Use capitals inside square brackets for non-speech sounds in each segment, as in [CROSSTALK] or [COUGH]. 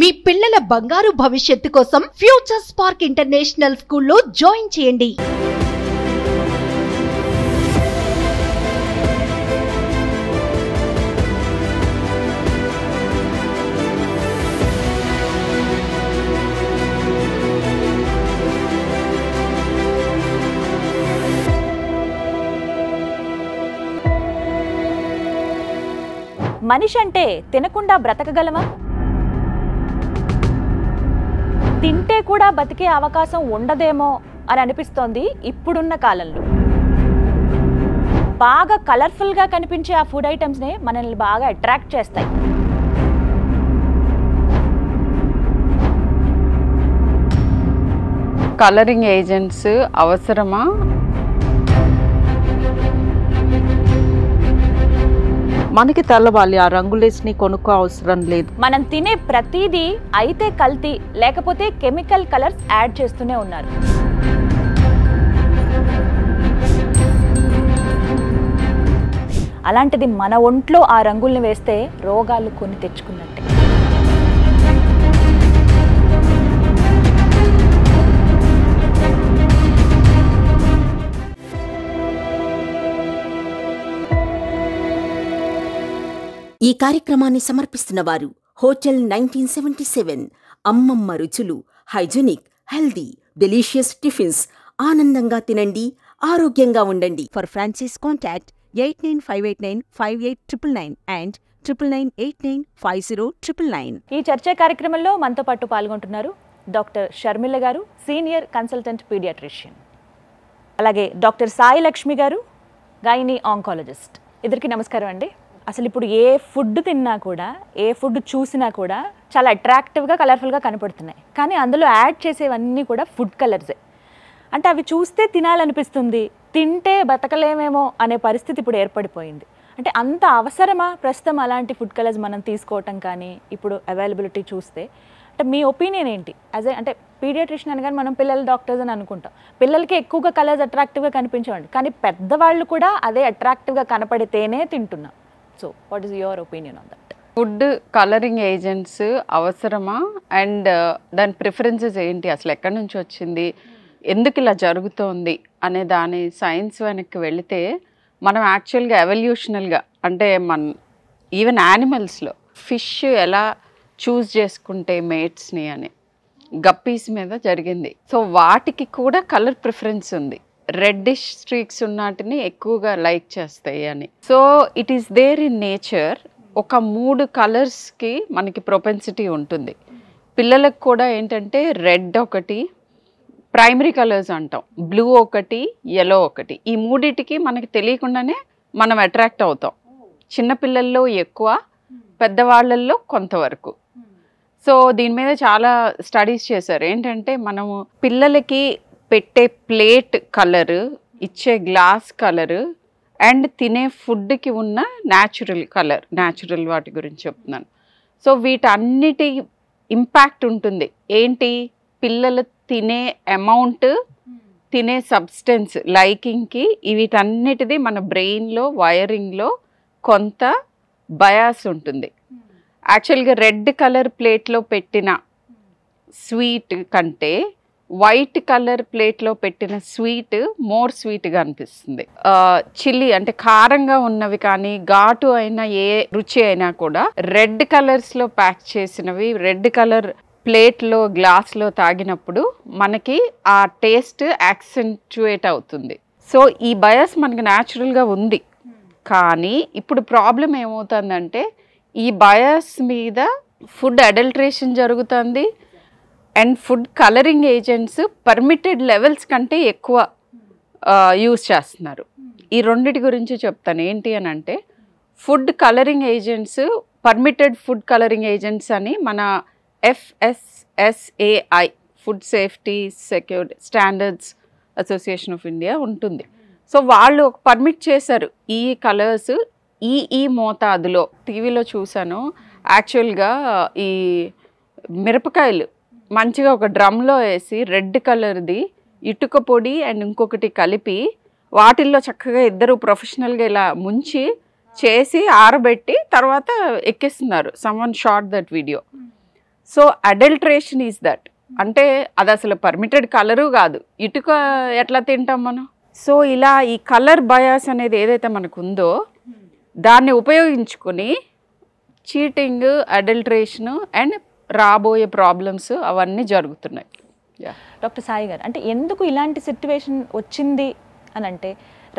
మీ పిల్లల బంగారు భవిష్యత్తు కోసం ఫ్యూచర్ స్పార్క్ ఇంటర్నేషనల్ స్కూల్లో జాయిన్ చేయండి మనిషి అంటే తినకుండా బ్రతకగలమా తింటే కూడా బతికే అవకాశం ఉండదేమో అని అనిపిస్తోంది ఇప్పుడున్న కాలంలో బాగా కలర్ఫుల్గా కనిపించే ఆ ఫుడ్ ఐటమ్స్నే మనల్ని బాగా అట్రాక్ట్ చేస్తాయి కలరింగ్ ఏజెంట్స్ అవసరమా మనకి తెల్లవాలి ఆ రంగులేసి కొనుక్కో అవసరం లేదు మనం తినే ప్రతిదీ అయితే కల్తీ లేకపోతే కెమికల్ కలర్స్ యాడ్ చేస్తూనే ఉన్నారు అలాంటిది మన ఒంట్లో ఆ రంగుల్ని వేస్తే రోగాలు కొని తెచ్చుకున్నారు ఈ కార్యక్రమాన్ని సమర్పిస్తున్నవారు హోటల్ నైన్టీన్ సెవెంటీ సెవెన్ అమ్మమ్మ రుచులు హైజెనిక్ హెల్దీ డెలీషియస్ టిఫిన్స్ ఆనందంగా తినండి ఆరోగ్యంగా ఉండండి for Francis contact eight nine five eight nine five eight triple nine and triple nine eight nine five zero triple nine ఈ చర్చా కార్యక్రమంలో మనతో పాటు పాల్గొంటున్నారు డాక్టర్ షర్మిల గారు సీనియర్ కన్సల్టెంట్ పీడియాట్రిషియన్ అలాగే డాక్టర్ సాయి లక్ష్మి గారు గైనీ ఆంకాలజిస్ట్ ఇద్దరికి నమస్కారం అండి అసలు ఇప్పుడు ఏ ఫుడ్ తిన్నా కూడా ఏ ఫుడ్ చూసినా కూడా చాలా అట్రాక్టివ్గా కలర్ఫుల్గా కనపడుతున్నాయి కానీ అందులో యాడ్ చేసేవన్నీ కూడా ఫుడ్ కలర్సే అంటే అవి చూస్తే తినాలనిపిస్తుంది తింటే బతకలేమేమో అనే పరిస్థితి ఇప్పుడు ఏర్పడిపోయింది అంటే అంత అవసరమా ప్రస్తుతం అలాంటి ఫుడ్ కలర్స్ మనం తీసుకోవటం కానీ ఇప్పుడు అవైలబిలిటీ చూస్తే అంటే మీ ఒపీనియన్ ఏంటి యాజ్ అంటే పీడియాట్రిషియన్ కానీ మనం పిల్లల డాక్టర్స్ అని అనుకుంటాం పిల్లలకి ఎక్కువగా కలర్స్ అట్రాక్టివ్గా కనిపించవండి కానీ పెద్దవాళ్ళు కూడా అదే అట్రాక్టివ్గా కనపడితేనే తింటున్నాం so what is your opinion on that food colouring agents అవసరమా అండ్ uh, దాని ప్రిఫరెన్సెస్ ఏంటి అసలు ఎక్కడి నుంచి వచ్చింది ఎందుకు ఇలా జరుగుతోంది అనే దాని సైన్స్ వెనక్కి వెళితే మనం యాక్చువల్గా ఎవల్యూషనల్గా అంటే మన ఈవెన్ యానిమల్స్లో ఫిష్ ఎలా చూస్ చేసుకుంటే మేట్స్ని అని గప్పీస్ మీద జరిగింది సో వాటికి కూడా కలర్ ప్రిఫరెన్స్ ఉంది రెడ్డిష్ స్ట్రీక్స్ ఉన్నటిని ఎక్కువగా లైక్ చేస్తాయి అని so it is there in nature ఒక మూడు కలర్స్కి మనకి ప్రొపెన్సిటీ ఉంటుంది పిల్లలకు కూడా ఏంటంటే రెడ్ ఒకటి ప్రైమరీ కలర్స్ అంటాం బ్లూ ఒకటి ఎల్లో ఒకటి ఈ మూడిటికి మనకి తెలియకుండానే మనం అట్రాక్ట్ అవుతాం చిన్నపిల్లల్లో ఎక్కువ పెద్దవాళ్ళల్లో కొంతవరకు సో దీని మీద చాలా స్టడీస్ చేశారు ఏంటంటే మనము పిల్లలకి పెట్టే ప్లేట్ కలర్ ఇచ్చే గ్లాస్ కలర్ అండ్ తినే ఫుడ్కి ఉన్న న్యాచురల్ కలర్ న్యాచురల్ వాటి గురించి చెప్తున్నాను సో వీటన్నిటి ఇంపాక్ట్ ఉంటుంది ఏంటి పిల్లలు తినే అమౌంట్ తినే సబ్స్టెన్స్ లైకింగ్కి వీటన్నిటిది మన బ్రెయిన్లో వైరింగ్లో కొంత బయాస్ ఉంటుంది యాక్చువల్గా రెడ్ కలర్ ప్లేట్లో పెట్టిన స్వీట్ కంటే వైట్ కలర్ ప్లేట్లో పెట్టిన స్వీట్ మోర్ స్వీట్గా అనిపిస్తుంది చిల్లీ అంటే కారంగా ఉన్నవి కానీ ఘాటు అయినా ఏ రుచి అయినా కూడా రెడ్ కలర్స్లో ప్యాక్ చేసినవి రెడ్ కలర్ ప్లేట్లో గ్లాస్లో తాగినప్పుడు మనకి ఆ టేస్ట్ యాక్సెంచుయేట్ అవుతుంది సో ఈ బయాస్ మనకి న్యాచురల్గా ఉంది కానీ ఇప్పుడు ప్రాబ్లం ఏమవుతుందంటే ఈ బయాస్ మీద ఫుడ్ అడల్ట్రేషన్ జరుగుతుంది and food colouring agents permitted levels కంటే ఎక్కువ యూస్ చేస్తున్నారు ఈ రెండిటి గురించి చెప్తాను ఏంటి అని అంటే food colouring agents permitted food colouring agents అని మన FSSAI food safety secure standards association of India ఉంటుంది సో వాళ్ళు పర్మిట్ చేశారు ఈ కలర్స్ ఈ ఈ మోతాదులో టీవీలో చూశాను యాక్చువల్గా ఈ మిరపకాయలు మంచిగా ఒక డ్రమ్లో వేసి రెడ్ కలర్ది ఇటుక పొడి అండ్ ఇంకొకటి కలిపి వాటిల్లో చక్కగా ఇద్దరు ప్రొఫెషనల్గా ఇలా ముంచి చేసి ఆరబెట్టి తర్వాత ఎక్కిస్తున్నారు someone shot that video so adulteration is that అంటే అది అసలు పర్మిటెడ్ కలరు కాదు ఇటుక ఎట్లా తింటాం మనం సో ఇలా ఈ కలర్ బయాస్ అనేది ఏదైతే మనకు ఉందో దాన్ని ఉపయోగించుకొని చీటింగ్ అడల్ట్రేషను అండ్ రాబోయే ప్రాబ్లమ్స్ అవన్నీ జరుగుతున్నాయి డాక్టర్ సాయి గారు అంటే ఎందుకు ఇలాంటి సిచ్యువేషన్ వచ్చింది అని అంటే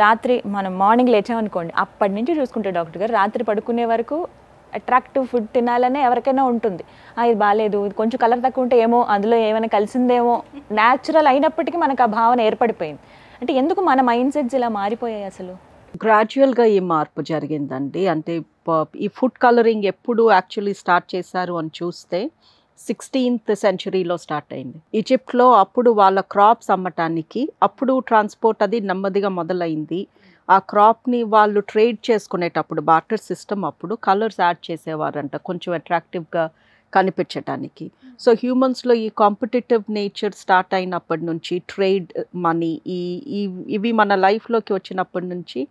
రాత్రి మనం మార్నింగ్ లేచామనుకోండి అప్పటి నుంచి చూసుకుంటే డాక్టర్ గారు రాత్రి పడుకునే వరకు అట్రాక్టివ్ ఫుడ్ తినాలనే ఎవరికైనా ఉంటుంది ఇది బాగాలేదు కొంచెం కలర్ తక్కువ ఉంటే ఏమో అందులో ఏమైనా కలిసిందేమో న్యాచురల్ అయినప్పటికీ మనకు ఆ భావన ఏర్పడిపోయింది అంటే ఎందుకు మన మైండ్ సెట్స్ ఇలా మారిపోయాయి అసలు గ్రాడ్యువల్గా ఈ మార్పు జరిగిందండి అంటే ఈ ఫుడ్ కలరింగ్ ఎప్పుడు యాక్చువల్లీ స్టార్ట్ చేశారు అని చూస్తే సిక్స్టీన్త్ సెంచరీలో స్టార్ట్ అయింది ఈజిప్ట్లో అప్పుడు వాళ్ళ క్రాప్స్ అమ్మటానికి అప్పుడు ట్రాన్స్పోర్ట్ అది నెమ్మదిగా మొదలైంది ఆ క్రాప్ని వాళ్ళు ట్రేడ్ చేసుకునేటప్పుడు బార్టర్ సిస్టమ్ అప్పుడు కలర్స్ యాడ్ చేసేవారంట కొంచెం అట్రాక్టివ్గా కనిపించటానికి సో హ్యూమన్స్లో ఈ కాంపిటేటివ్ నేచర్ స్టార్ట్ అయినప్పటి నుంచి ట్రేడ్ మనీ ఈ ఇవి మన లైఫ్లోకి వచ్చినప్పటి నుంచి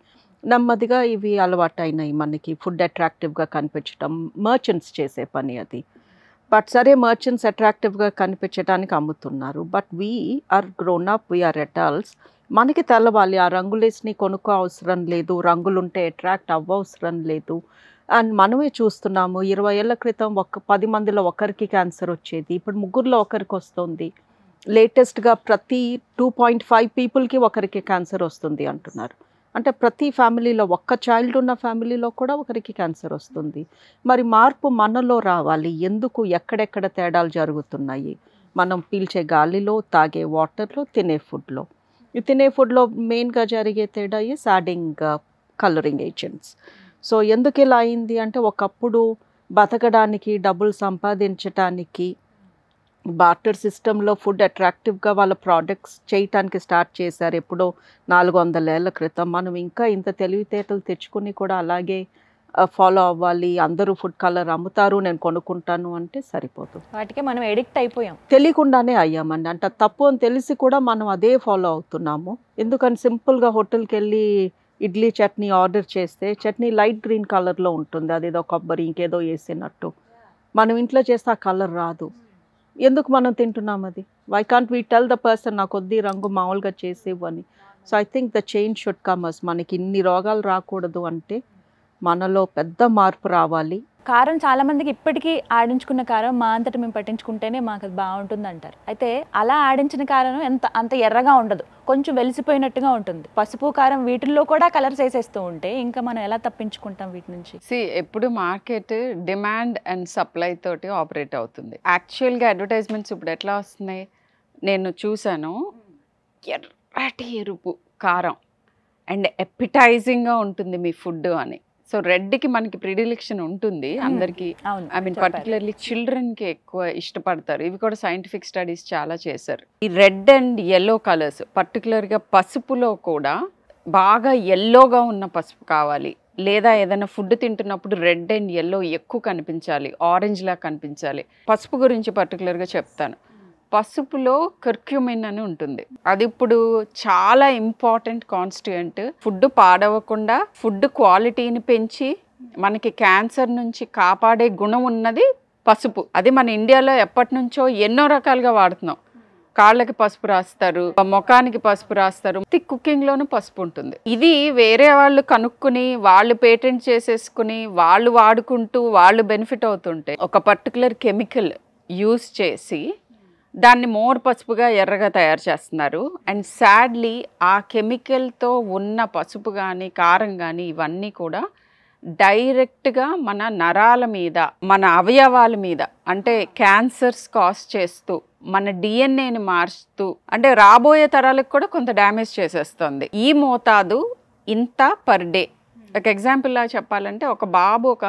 నెమ్మదిగా ఇవి అలవాటైనాయి మనకి ఫుడ్ అట్రాక్టివ్గా కనిపించడం మర్చెంట్స్ చేసే పని అది బట్ సరే మర్చెంట్స్ అట్రాక్టివ్గా కనిపించడానికి అమ్ముతున్నారు but we are grown up we're adults మనకి తెలవాలి ఆ రంగులేసిని కొనుక్కో అవసరం లేదు రంగులుంటే అట్రాక్ట్ అవ్వవసరం లేదు అండ్ మనమే చూస్తున్నాము ఇరవై ఏళ్ళ క్రితం ఒక పది మందిలో ఒకరికి క్యాన్సర్ వచ్చేది ఇప్పుడు ముగ్గురులో ఒకరికి వస్తుంది లేటెస్ట్గా ప్రతి టూ పాయింట్ ఫైవ్ పీపుల్కి ఒకరికి క్యాన్సర్ వస్తుంది అంటున్నారు అంటే ప్రతి ఫ్యామిలీలో ఒక్క చైల్డ్ ఉన్న ఫ్యామిలీలో కూడా ఒకరికి క్యాన్సర్ వస్తుంది మరి మార్పు మనలో రావాలి ఎందుకు ఎక్కడెక్కడ తేడాలు జరుగుతున్నాయి మనం పీల్చే గాలిలో తాగే వాటర్లో తినే ఫుడ్లో తినే ఫుడ్లో మెయిన్గా జరిగే తేడా ఈ adding colouring uh, agents so ఎందుకు ఇలా అయింది అంటే ఒకప్పుడు బతకడానికి డబ్బులు సంపాదించటానికి బార్టర్ సిస్టంలో ఫుడ్ అట్రాక్టివ్గా వాళ్ళ ప్రోడక్ట్స్ చేయటానికి స్టార్ట్ చేశారు ఎప్పుడో నాలుగు వందల ఏళ్ళ క్రితం మనం ఇంకా ఇంత తెలివితేటలు తెచ్చుకుని కూడా అలాగే ఫాలో అవ్వాలి అందరూ ఫుడ్ కలర్ అమ్ముతారు నేను కొనుక్కుంటాను అంటే సరిపోతుంది వాటికి మనం ఎడిక్ట్ అయిపోయాం తెలియకుండానే అయ్యామండి అంటే తప్పు అని తెలిసి కూడా మనం అదే ఫాలో అవుతున్నాము ఎందుకని సింపుల్గా హోటల్కి వెళ్ళి ఇడ్లీ చట్నీ ఆర్డర్ చేస్తే చట్నీ లైట్ గ్రీన్ కలర్లో ఉంటుంది అదేదో కొబ్బరి ఇంకేదో వేసినట్టు మనం ఇంట్లో చేస్తే ఆ కలర్ రాదు ఎందుకు మనం తింటున్నాం అది why can't we tell the person నాకు కొద్ది రంగు మామూలుగా చేసేవని so I think the change should commerce మనకి ఇన్ని రోగాలు రాకూడదు అంటే మనలో పెద్ద మార్పు రావాలి కారం చాలామందికి ఇప్పటికీ ఆడించుకున్న కారం మా అంతటి మేము పట్టించుకుంటేనే మాకు అది బాగుంటుంది అంటారు అయితే అలా ఆడించిన కారం ఎంత అంత ఎర్రగా ఉండదు కొంచెం వెలిసిపోయినట్టుగా ఉంటుంది పసుపు కారం వీటిల్లో కూడా కలర్స్ వేసేస్తూ ఉంటే ఇంకా మనం ఎలా తప్పించుకుంటాం వీటి నుంచి సి ఎప్పుడు మార్కెట్ డిమాండ్ అండ్ సప్లై తోటి ఆపరేట్ అవుతుంది యాక్చువల్గా అడ్వర్టైజ్మెంట్స్ ఇప్పుడు ఎట్లా వస్తున్నాయి నేను చూశాను ఎర్రటి ఎరుపు కారం అండ్ ఎపిటైజింగ్గా ఉంటుంది మీ ఫుడ్ అని సో రెడ్కి మనకి ప్రిడిలెక్షన్ ఉంటుంది అందరికి ఐ మీన్ పర్టికులర్లీ చిల్డ్రన్ కి ఎక్కువ ఇష్టపడతారు ఇవి కూడా సైంటిఫిక్ స్టడీస్ చాలా చేశారు ఈ red and yellow colours particular గా పసుపులో కూడా బాగా ఎల్లోగా ఉన్న పసుపు కావాలి లేదా ఏదైనా ఫుడ్ తింటున్నప్పుడు రెడ్ అండ్ ఎల్లో ఎక్కువ కనిపించాలి ఆరెంజ్ లా కనిపించాలి పసుపు గురించి పర్టికులర్గా చెప్తాను పసుపులో కర్క్యూమిన్ అని ఉంటుంది అది ఇప్పుడు చాలా ఇంపార్టెంట్ కాన్స్టిట్యూయంట్ ఫుడ్ పాడవకుండా ఫుడ్ క్వాలిటీని పెంచి మనకి క్యాన్సర్ నుంచి కాపాడే గుణం ఉన్నది పసుపు అది మన ఇండియాలో ఎప్పటి నుంచో ఎన్నో రకాలుగా వాడుతున్నాం కాళ్ళకి పసుపు రాస్తారు ముఖానికి పసుపు రాస్తారు ప్రతి కుకింగ్లోనూ పసుపు ఉంటుంది ఇది వేరే వాళ్ళు కనుక్కుని వాళ్ళు పేటెంట్ చేసేసుకుని వాళ్ళు వాడుకుంటూ వాళ్ళు బెనిఫిట్ అవుతుంటే ఒక పర్టికులర్ కెమికల్ యూస్ చేసి దాన్ని మోర్ పసుపుగా ఎర్రగా తయారు చేస్తున్నారు అండ్ సాడ్లీ ఆ కెమికల్తో ఉన్న పసుపు కానీ కారం కానీ ఇవన్నీ కూడా డైరెక్ట్గా మన నరాల మీద మన అవయవాల మీద అంటే క్యాన్సర్స్ కాస్ చేస్తూ మన డిఎన్ఏని మార్చుతూ అంటే రాబోయే తరాలకు కూడా కొంత డ్యామేజ్ చేసేస్తుంది ఈ మోతాదు ఇంత పర్ డే ఒక ఎగ్జాంపుల్లా చెప్పాలంటే ఒక బాబు ఒక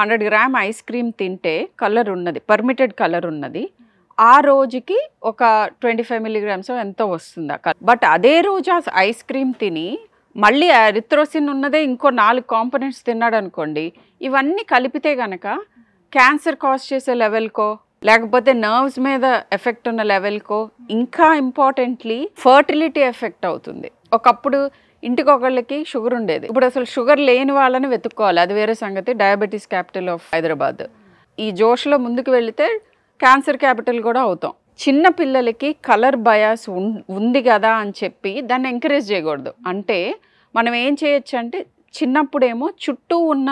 హండ్రెడ్ గ్రామ్ ఐస్ క్రీమ్ తింటే కలర్ ఉన్నది పర్మిటెడ్ కలర్ ఉన్నది ఆ రోజుకి ఒక ట్వంటీ ఫైవ్ మిలీగ్రామ్స్ ఎంతో వస్తుంది అక్కడ బట్ అదే రోజు ఆ ఐస్ క్రీమ్ తిని మళ్ళీ రిత్రోసిన్ ఉన్నదే ఇంకో నాలుగు కాంపోనెంట్స్ తిన్నాడు అనుకోండి ఇవన్నీ కలిపితే గనక క్యాన్సర్ కాజ్ చేసే లెవెల్కో లేకపోతే నర్వ్స్ మీద ఎఫెక్ట్ ఉన్న లెవెల్కో ఇంకా ఇంపార్టెంట్లీ ఫర్టిలిటీ ఎఫెక్ట్ అవుతుంది ఒకప్పుడు ఇంటికి ఒకళ్ళకి షుగర్ ఉండేది ఇప్పుడు అసలు షుగర్ లేని వాళ్ళని వెతుక్కోవాలి అది వేరే సంగతి డయాబెటీస్ క్యాపిటల్ ఆఫ్ హైదరాబాద్ ఈ జోష్లో ముందుకు వెళితే క్యాన్సర్ క్యాపిటల్ కూడా అవుతాం చిన్న పిల్లలకి కలర్ బయాస్ ఉంది కదా అని చెప్పి దాన్ని ఎంకరేజ్ చేయకూడదు అంటే మనం ఏం చేయొచ్చు అంటే చిన్నప్పుడేమో చుట్టూ ఉన్న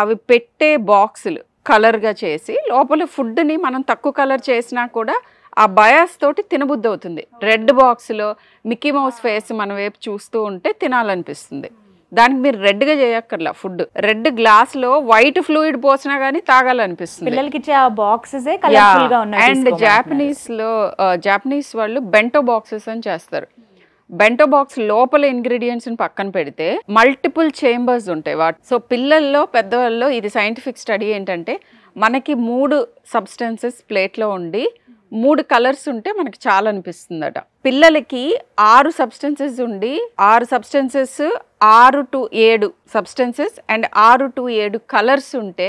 అవి పెట్టే బాక్సులు కలర్గా చేసి లోపల ఫుడ్ని మనం తక్కువ కలర్ చేసినా కూడా ఆ బయాస్ తోటి తినబుద్ధి అవుతుంది రెడ్ బాక్స్లో మిక్కీ మౌస్ ఫేస్ మన వైపు చూస్తూ ఉంటే తినాలనిపిస్తుంది దానికి మీరు రెడ్గా చేయక్కర్లా ఫుడ్ రెడ్ గ్లాస్ లో వైట్ ఫ్లూయిడ్ పోసినా గానీ తాగాలనిపిస్తుంది పిల్లలకి ఇచ్చే ఆ బాక్సెస్ అండ్ జాపనీస్ లో జాపనీస్ వాళ్ళు బెంటో బాక్సెస్ అని చేస్తారు బెంటో బాక్స్ లోపల ఇంగ్రీడియంట్స్ పక్కన పెడితే మల్టిపుల్ చేంబర్స్ ఉంటాయి వాటి సో పిల్లల్లో పెద్దవాళ్ళలో ఇది సైంటిఫిక్ స్టడీ ఏంటంటే మనకి మూడు సబ్స్టెన్సెస్ ప్లేట్లో ఉండి మూడు కలర్స్ ఉంటే మనకి చాలా అనిపిస్తుందట పిల్లలకి ఆరు సబ్స్టెన్సెస్ ఉండి ఆరు సబ్స్టెన్సెస్ ఆరు టు ఏడు సబ్స్టెన్సెస్ అండ్ ఆరు టు ఏడు కలర్స్ ఉంటే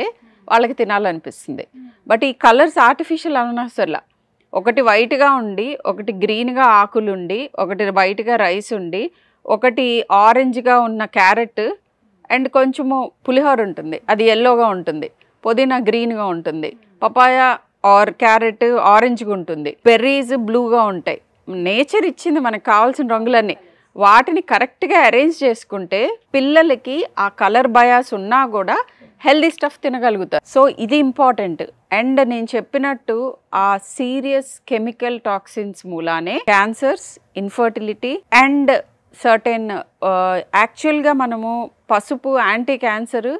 వాళ్ళకి తినాలనిపిస్తుంది బట్ ఈ కలర్స్ ఆర్టిఫిషియల్ అనవసరలా ఒకటి వైట్గా ఉండి ఒకటి గ్రీన్గా ఆకులు ఉండి ఒకటి వైట్గా రైస్ ఉండి ఒకటి ఆరెంజ్గా ఉన్న క్యారెట్ అండ్ కొంచెము పులిహోర ఉంటుంది అది ఎల్లోగా ఉంటుంది పుదీనా గ్రీన్గా ఉంటుంది పపాయ ఆర్ క్యారెట్ ఆరెంజ్గా ఉంటుంది బెర్రీస్ బ్లూగా ఉంటాయి నేచర్ ఇచ్చింది మనకు కావాల్సిన రంగులన్నీ వాటిని కరెక్ట్గా అరేంజ్ చేసుకుంటే పిల్లలకి ఆ కలర్ బయాస్ ఉన్నా కూడా హెల్దీ స్టఫ్ తినగలుగుతారు సో ఇది ఇంపార్టెంట్ అండ్ నేను చెప్పినట్టు ఆ సీరియస్ కెమికల్ టాక్సిన్స్ మూలానే క్యాన్సర్స్ ఇన్ఫర్టిలిటీ అండ్ సర్టెన్ యాక్చువల్గా మనము పసుపు యాంటీ క్యాన్సర్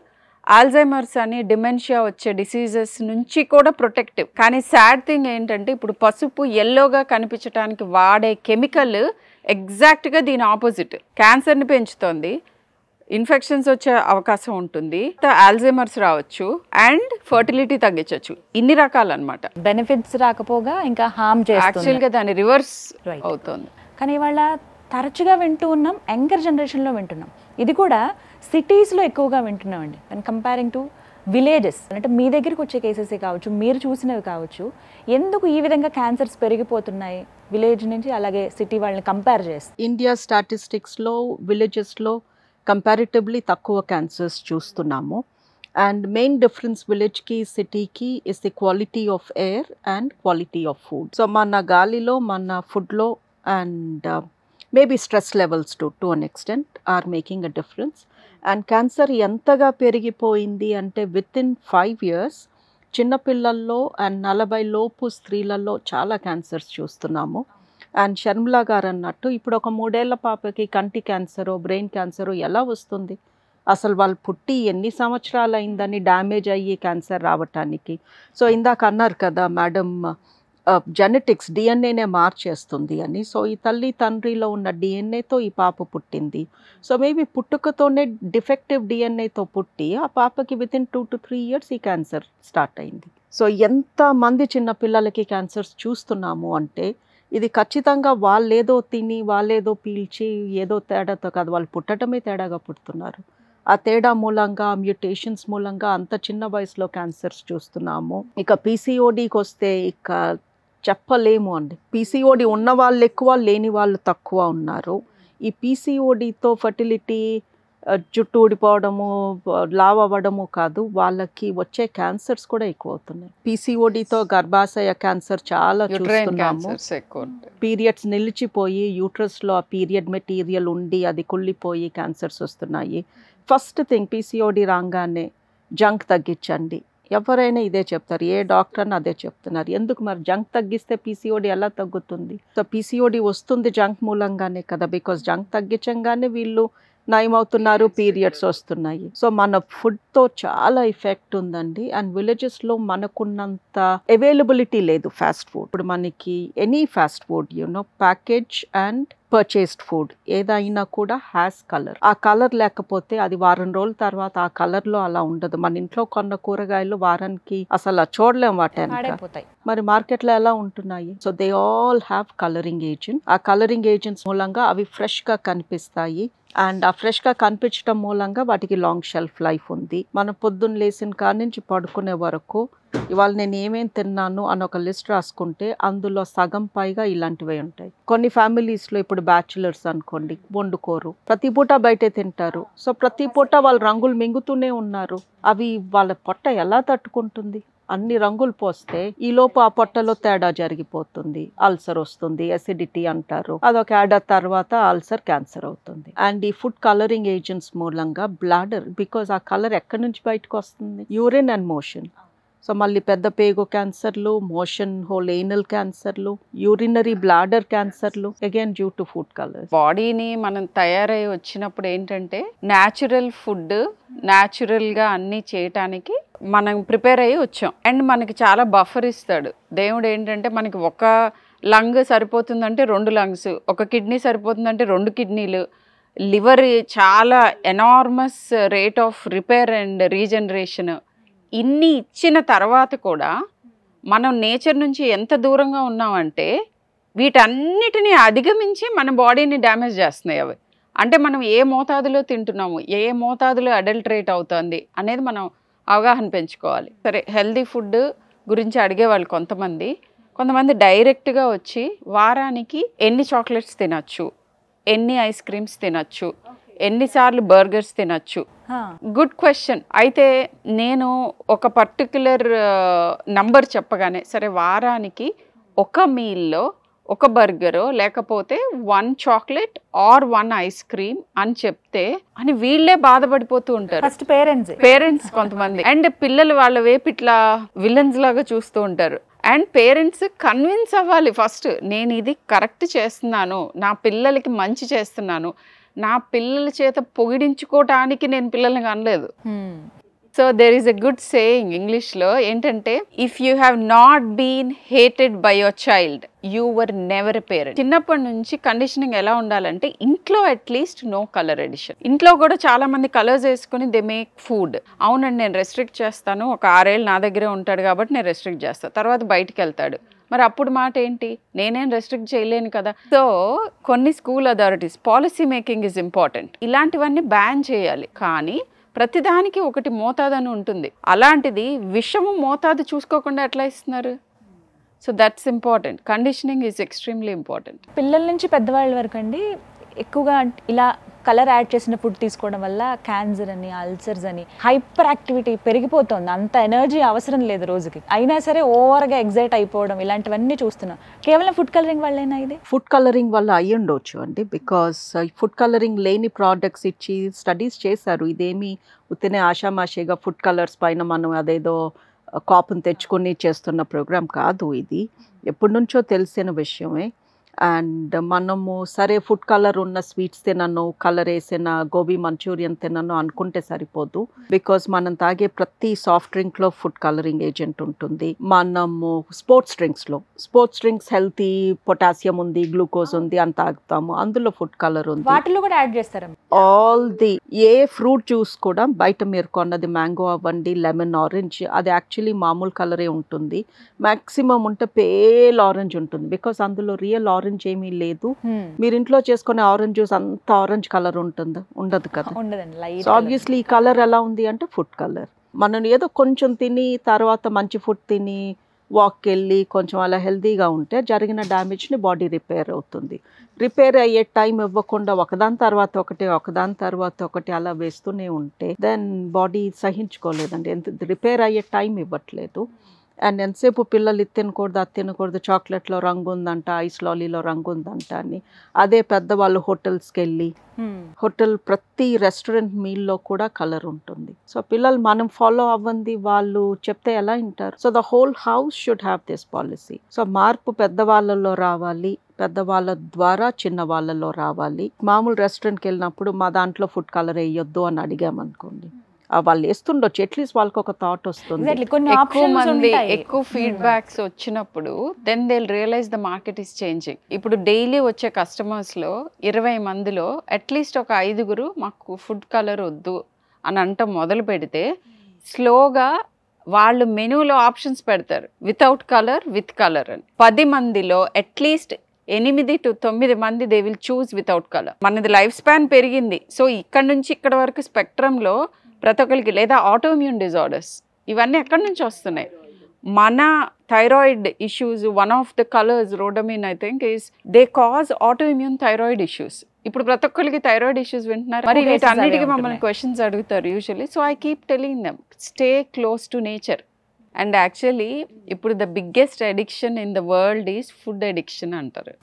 ఆల్జైమర్స్ అని డిమెన్షియా వచ్చే డిసీజెస్ నుంచి కూడా ప్రొటెక్టివ్ కానీ సాడ్ థింగ్ ఏంటంటే ఇప్పుడు పసుపు ఎల్లోగా కనిపించడానికి వాడే కెమికల్ ఎగ్జాక్ట్గా దీని ఆపోజిట్ క్యాన్సర్ని పెంచుతోంది ఇన్ఫెక్షన్స్ వచ్చే అవకాశం ఉంటుంది ఆల్జైమర్స్ రావచ్చు అండ్ ఫర్టిలిటీ తగ్గించవచ్చు ఇన్ని రకాలు అనమాట బెనిఫిట్స్ రాకపోగా ఇంకా హామ్ యాక్చువల్గా దాని రివర్స్ అవుతుంది కానీ ఇవాళ తరచుగా వింటూ ఉన్నాం యంగర్ జనరేషన్లో వింటున్నాం ఇది కూడా సిటీస్లో ఎక్కువగా వింటున్నామండి అండ్ కంపేరింగ్ టు విలేజెస్ అంటే మీ దగ్గరికి వచ్చే కేసెస్ కావచ్చు మీరు చూసినవి కావచ్చు ఎందుకు ఈ విధంగా క్యాన్సర్స్ పెరిగిపోతున్నాయి విలేజ్ నుంచి అలాగే సిటీ వాళ్ళని కంపేర్ చేస్తే ఇండియా స్టాటిస్టిక్స్లో విలేజెస్లో కంపారిటివ్లీ తక్కువ క్యాన్సర్స్ చూస్తున్నాము అండ్ మెయిన్ డిఫరెన్స్ విలేజ్కి సిటీకి is the quality of air and quality of food so మన గాలిలో మన ఫుడ్లో and maybe stress levels to to an extent are making a difference and cancer ఎంతగా పెరిగిపోయింది అంటే విత్ ఇన్ ఫైవ్ ఇయర్స్ చిన్నపిల్లల్లో అండ్ నలభై లోపు స్త్రీలలో చాలా క్యాన్సర్స్ చూస్తున్నాము అండ్ షర్మిలా గారు అన్నట్టు ఇప్పుడు ఒక మూడేళ్ల పాపకి కంటి క్యాన్సరు బ్రెయిన్ క్యాన్సరు ఎలా వస్తుంది అసలు వాళ్ళు పుట్టి ఎన్ని సంవత్సరాలు అయిందని డ్యామేజ్ అయ్యి క్యాన్సర్ రావటానికి సో ఇందాక అన్నారు కదా మేడం జెనెటిక్స్ డిఎన్ఏనే మార్చేస్తుంది అని సో ఈ తల్లి తండ్రిలో ఉన్న డిఎన్ఏతో ఈ పాప పుట్టింది సో మేబీ పుట్టుకతోనే డిఫెక్టివ్ డిఎన్ఏతో పుట్టి ఆ పాపకి within two to three years ఈ క్యాన్సర్ స్టార్ట్ అయింది సో ఎంత మంది చిన్న పిల్లలకి క్యాన్సర్స్ చూస్తున్నాము అంటే ఇది ఖచ్చితంగా వాళ్ళేదో తిని వాళ్ళేదో పీల్చి ఏదో తేడాతో కాదు వాళ్ళు పుట్టడమే తేడాగా పుడుతున్నారు ఆ తేడా మూలంగా మ్యూటేషన్స్ మూలంగా అంత చిన్న వయసులో క్యాన్సర్స్ చూస్తున్నాము ఇక పీసీఓడికి వస్తే ఇక చెప్పలేము అండి పీసీఓడి ఉన్న వాళ్ళు ఎక్కువ లేని వాళ్ళు తక్కువ ఉన్నారు ఈ పీసీఓడితో ఫర్టిలిటీ జుట్టు ఊడిపోవడము లావ్ అవ్వడము కాదు వాళ్ళకి వచ్చే క్యాన్సర్స్ కూడా ఎక్కువ అవుతున్నాయి పీసీఓడితో గర్భాశయ క్యాన్సర్ చాలా చూస్తున్నాము పీరియడ్స్ నిలిచిపోయి యూట్రస్లో ఆ పీరియడ్ మెటీరియల్ ఉండి అది కుళ్ళిపోయి క్యాన్సర్స్ వస్తున్నాయి ఫస్ట్ థింగ్ పీసీఓడి రాగానే జంక్ తగ్గించండి ఎవరైనా ఇదే చెప్తారు ఏ డాక్టర్ అని అదే చెప్తున్నారు ఎందుకు మరి జంక్ తగ్గిస్తే పీసీఓడి ఎలా తగ్గుతుంది సో పీసీఓడి వస్తుంది జంక్ మూలంగానే కదా బికాస్ జంక్ తగ్గించంగానే వీళ్ళు నయమవుతున్నారు పీరియడ్స్ వస్తున్నాయి సో మన ఫుడ్తో చాలా ఎఫెక్ట్ ఉందండి అండ్ విలేజెస్లో మనకున్నంత అవైలబిలిటీ లేదు ఫాస్ట్ ఫుడ్ ఇప్పుడు మనకి any fast food you know package and purchased food ఏదైనా కూడా హ్యాస్ కలర్ ఆ కలర్ లేకపోతే అది వారం రోజుల తర్వాత ఆ కలర్లో అలా ఉండదు మన ఇంట్లో కొన్న కూరగాయలు వారానికి అసలు చూడలేం వాటి మరి మార్కెట్లో ఎలా ఉంటున్నాయి so they all have colouring agent ఆ కలరింగ్ ఏజెంట్స్ మూలంగా అవి ఫ్రెష్గా కనిపిస్తాయి అండ్ ఆ ఫ్రెష్గా కనిపించడం మూలంగా వాటికి లాంగ్ షెల్ఫ్ లైఫ్ ఉంది మనం పొద్దున్న లేసిన కాడి నుంచి పడుకునే వరకు ఇవాళ నేను ఏమేమి తిన్నాను అని ఒక లిస్ట్ రాసుకుంటే అందులో సగం పైగా ఇలాంటివే ఉంటాయి కొన్ని ఫ్యామిలీస్లో ఇప్పుడు బ్యాచులర్స్ అనుకోండి వండుకోరు ప్రతి పూట బయటే తింటారు సో ప్రతి పూట వాళ్ళ రంగులు మింగుతూనే ఉన్నారు అవి వాళ్ళ పొట్ట ఎలా తట్టుకుంటుంది అన్ని రంగులు పోస్తే ఈలోపు ఆ పొట్టలో తేడా జరిగిపోతుంది అల్సర్ వస్తుంది అసిడిటీ అంటారు అదొక ఏడాది తర్వాత అల్సర్ క్యాన్సర్ అవుతుంది అండ్ ఈ ఫుడ్ కలరింగ్ ఏజెంట్స్ మూలంగా బ్లాడర్ బికాస్ ఆ కలర్ ఎక్కడి నుంచి బయటకు వస్తుంది యూరిన్ అండ్ మోషన్ సో మళ్ళీ పెద్ద పేగు క్యాన్సర్లు మోషన్ హోల్ ఎయినల్ క్యాన్సర్లు యూరినరీ బ్లాడర్ క్యాన్సర్లు again due to food colour బాడీని మనం తయారై వచ్చినప్పుడు ఏంటంటే న్యాచురల్ ఫుడ్ న్యాచురల్గా అన్నీ చేయటానికి మనం ప్రిపేర్ అయ్యి వచ్చాం అండ్ మనకి చాలా బఫర్ ఇస్తాడు దేవుడు ఏంటంటే మనకి ఒక లంగ్ సరిపోతుందంటే రెండు లంగ్స్ ఒక కిడ్నీ సరిపోతుందంటే రెండు కిడ్నీలు లివర్ చాలా enormous rate of repair and regeneration ఇన్ని ఇచ్చిన తర్వాత కూడా మనం నేచర్ నుంచి ఎంత దూరంగా ఉన్నామంటే వీటన్నిటిని అధిగమించి మన బాడీని డ్యామేజ్ చేస్తున్నాయి అవి అంటే మనం ఏ మోతాదులో తింటున్నాము ఏ మోతాదులో అడల్టరేట్ అవుతుంది అనేది మనం అవగాహన పెంచుకోవాలి సరే హెల్దీ ఫుడ్ గురించి అడిగేవాళ్ళు కొంతమంది కొంతమంది డైరెక్ట్గా వచ్చి వారానికి ఎన్ని చాక్లెట్స్ తినచ్చు ఎన్ని ఐస్ క్రీమ్స్ తినచ్చు ఎన్నిసార్లు బర్గర్స్ తినచ్చు గుడ్ క్వశ్చన్ అయితే నేను ఒక పర్టికులర్ నంబర్ చెప్పగానే సరే వారానికి ఒక మీల్లో ఒక బర్గరు లేకపోతే one chocolate or one ice cream అని చెప్తే అని వీళ్ళే బాధపడిపోతూ ఉంటారు ఫస్ట్ పేరెంట్స్ పేరెంట్స్ కొంతమంది అండ్ పిల్లలు వాళ్ళ వేపు ఇట్లా విలన్స్ లాగా చూస్తూ ఉంటారు అండ్ పేరెంట్స్ కన్విన్స్ అవ్వాలి ఫస్ట్ నేను ఇది కరెక్ట్ చేస్తున్నాను నా పిల్లలకి మంచి చేస్తున్నాను నా పిల్లల చేత పొగిడించుకోవటానికి నేను పిల్లల్ని కనలేదు so there is a good saying ఇంగ్లీష్లో ఏంటంటే if you have not been hated by your child you were never parent చిన్నప్పటి నుంచి కండిషనింగ్ ఎలా ఉండాలంటే ఇంట్లో అట్లీస్ట్ నో కలర్ ఎడిషన్ ఇంట్లో కూడా చాలా మంది కలర్స్ వేసుకుని దే మేక్ ఫుడ్ అవునండి నేను రెస్ట్రిక్ట్ చేస్తాను ఒక ఆరేళ్ళు నా దగ్గరే ఉంటాడు కాబట్టి నేను రెస్ట్రిక్ట్ చేస్తాను తర్వాత బయటికి వెళ్తాడు మరి అప్పుడు మాట ఏంటి నేనేం రెస్ట్రిక్ట్ చేయలేను కదా సో కొన్ని school authorities policy making is important ఇలాంటివన్నీ బ్యాన్ చేయాలి కానీ ప్రతిదానికి ఒకటి మోతాదని ఉంటుంది అలాంటిది విషము మోతాదు చూసుకోకుండా ఎట్లా ఇస్తున్నారు so that's important conditioning is extremely important పిల్లల నుంచి పెద్దవాళ్ళ వరకు అండి ఎక్కువగా ఇలా కలర్ యాడ్ చేసిన ఫుడ్ తీసుకోవడం వల్ల క్యాన్సర్ అని అల్సర్స్ అని హైపర్ యాక్టివిటీ పెరిగిపోతుంది అంత ఎనర్జీ అవసరం లేదు రోజుకి అయినా సరే ఓవర్గా ఎగ్జైట్ అయిపోవడం ఇలాంటివన్నీ చూస్తున్నాం కేవలం ఫుడ్ కలరింగ్ వల్లేనా ఇది ఫుడ్ కలరింగ్ వల్ల అయ్యి ఉండొచ్చు అండి బికాస్ ఫుడ్ కలరింగ్ లేని ప్రోడక్ట్స్ ఇచ్చి స్టడీస్ చేశారు ఇదేమి ఉత్తనే ఆషామాషిగా ఫుడ్ కలర్స్ పైన మనం అదేదో కాపును తెచ్చుకొని చేస్తున్న ప్రోగ్రామ్ కాదు ఇది ఎప్పటి నుంచో తెలిసిన విషయమే అండ్ మనము సరే ఫుడ్ కలర్ ఉన్న స్వీట్స్ తినను కలర్ వేసిన గోబీ మంచూరియన్ తినను అనుకుంటే సరిపోదు బికాస్ మనం తాగే ప్రతి సాఫ్ట్ డ్రింక్లో ఫుడ్ కలరింగ్ ఏజెంట్ ఉంటుంది మనము స్పోర్ట్స్ డ్రింక్స్లో స్పోర్ట్స్ డ్రింక్స్ హెల్తీ పొటాషియం ఉంది గ్లూకోజ్ ఉంది అని తాగుతాము అందులో ఫుడ్ కలర్ ఉంది వాటిలో కూడా యాడ్ చేస్తారు all the a fruit juice కూడా బయట మీరు కొన్నది మ్యాంగో అవ్వండి లెమన్ ఆరెంజ్ అది యాక్చువల్లీ మామూలు కలరే ఉంటుంది మ్యాక్సిమం ఉంటే పేల్ ఆరెంజ్ ఉంటుంది బికాస్ అందులో రియల్ ఆరెంజ్ ఆరెంజ్ ఏమీ లేదు మీరు ఇంట్లో చేసుకునే ఆరెంజ్ జ్యూస్ అంత ఆరెంజ్ కలర్ ఉంటుంది ఉండదు కదా ఉండదండి ఆబ్వియస్లీ ఈ కలర్ ఎలా ఉంది అంటే ఫుడ్ కలర్ మనం ఏదో కొంచెం తిని తర్వాత మంచి ఫుడ్ తిని వాక్ వెళ్ళి కొంచెం అలా హెల్తీగా ఉంటే జరిగిన డ్యామేజ్ని బాడీ రిపేర్ అవుతుంది రిపేర్ అయ్యే టైం ఇవ్వకుండా ఒకదాని తర్వాత ఒకటి ఒకదాని తర్వాత ఒకటి అలా వేస్తూనే ఉంటే దెన్ బాడీ సహించుకోలేదండి ఎంత రిపేర్ అయ్యే టైం ఇవ్వట్లేదు అండ్ ఎంతసేపు పిల్లలు ఇది తినకూడదు అది తినకూడదు చాక్లెట్లో రంగు ఉందంట ఐస్ లాలీలో రంగు ఉందంట అని అదే పెద్దవాళ్ళు హోటల్స్కి వెళ్ళి హోటల్ ప్రతి రెస్టారెంట్ మీల్లో కూడా కలర్ ఉంటుంది సో పిల్లలు మనం ఫాలో అవ్వండి వాళ్ళు చెప్తే ఎలా వింటారు so the whole house should have this policy so మార్పు పెద్దవాళ్ళలో రావాలి పెద్దవాళ్ళ ద్వారా చిన్న వాళ్ళలో రావాలి మామూలు రెస్టారెంట్కి వెళ్ళినప్పుడు మా దాంట్లో ఫుడ్ కలర్ వేయొద్దు అని అడిగామనుకోండి వాళ్ళు వేస్తుండొచ్చు అట్లీస్ట్ వాళ్ళకి ఒక థాట్ వస్తుంది ఎక్కువ మంది ఎక్కువ ఫీడ్బ్యాక్స్ hmm. వచ్చినప్పుడు then they realise the market is changing ఇప్పుడు డైలీ వచ్చే కస్టమర్స్లో ఇరవై మందిలో అట్లీస్ట్ ఒక ఐదుగురు మాకు ఫుడ్ కలర్ వద్దు అని అంటాం మొదలు పెడితే స్లోగా వాళ్ళు మెనూలో ఆప్షన్స్ పెడతారు వితౌట్ కలర్ విత్ కలర్ అని పది మందిలో అట్లీస్ట్ ఎనిమిది టు తొమ్మిది మంది they will choose without colour మనది లైఫ్ స్పాన్ పెరిగింది సో ఇక్కడ నుంచి ఇక్కడ వరకు స్పెక్ట్రంలో ప్రతి ఒక్కరికి లేదా ఆటోమ్యూన్ డిజార్డర్స్ ఇవన్నీ ఎక్కడి నుంచి వస్తున్నాయి మన thyroid issues one of the colours rhodamine I think is they cause autoimmune thyroid issues ఇప్పుడు ప్రతి ఒక్కరికి థైరాయిడ్ ఇష్యూస్ వింటున్నారు మరి వీటన్నిటికీ మమ్మల్ని క్వశ్చన్స్ అడుగుతారు usually so I keep telling them stay close to nature and actually ఇప్పుడు the biggest addiction in the world is food addiction అంటారు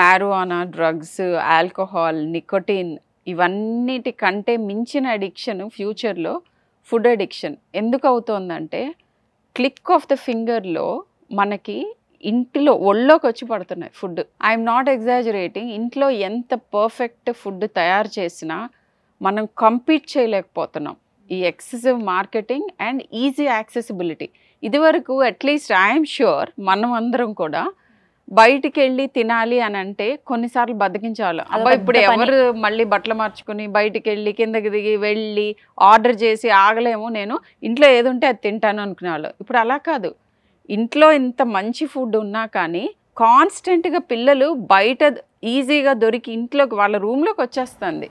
మ్యారోనా డ్రగ్స్ ఆల్కహాల్ నికోటిన్ ఇవన్నిటి కంటే మించిన అడిక్షన్ ఫ్యూచర్లో ఫుడ్ అడిక్షన్ ఎందుకు అవుతోందంటే క్లిక్ ఆఫ్ ద ఫింగర్లో మనకి ఇంటిలో ఒళ్ళోకి వచ్చి పడుతున్నాయి ఫుడ్ ఐఎమ్ నాట్ ఎగ్జాజురేటింగ్ ఇంట్లో ఎంత పర్ఫెక్ట్ ఫుడ్ తయారు చేసినా మనం కంపీట్ చేయలేకపోతున్నాం ఈ excessive marketing and easy accessibility ఇదివరకు అట్లీస్ట్ ఐఎమ్ ష్యూర్ మనం అందరం కూడా బయటికి వెళ్ళి తినాలి అని అంటే కొన్నిసార్లు బతికించాలి అబ్బా ఇప్పుడు ఎవరు మళ్ళీ బట్టలు మార్చుకుని బయటికి వెళ్ళి కిందకి దిగి వెళ్ళి ఆర్డర్ చేసి ఆగలేము నేను ఇంట్లో ఏది ఉంటే అది తింటాను అనుకునే ఇప్పుడు అలా కాదు ఇంట్లో ఇంత మంచి ఫుడ్ ఉన్నా కానీ కాన్స్టెంట్గా పిల్లలు బయట ఈజీగా దొరికి ఇంట్లోకి వాళ్ళ రూమ్లోకి వచ్చేస్తుంది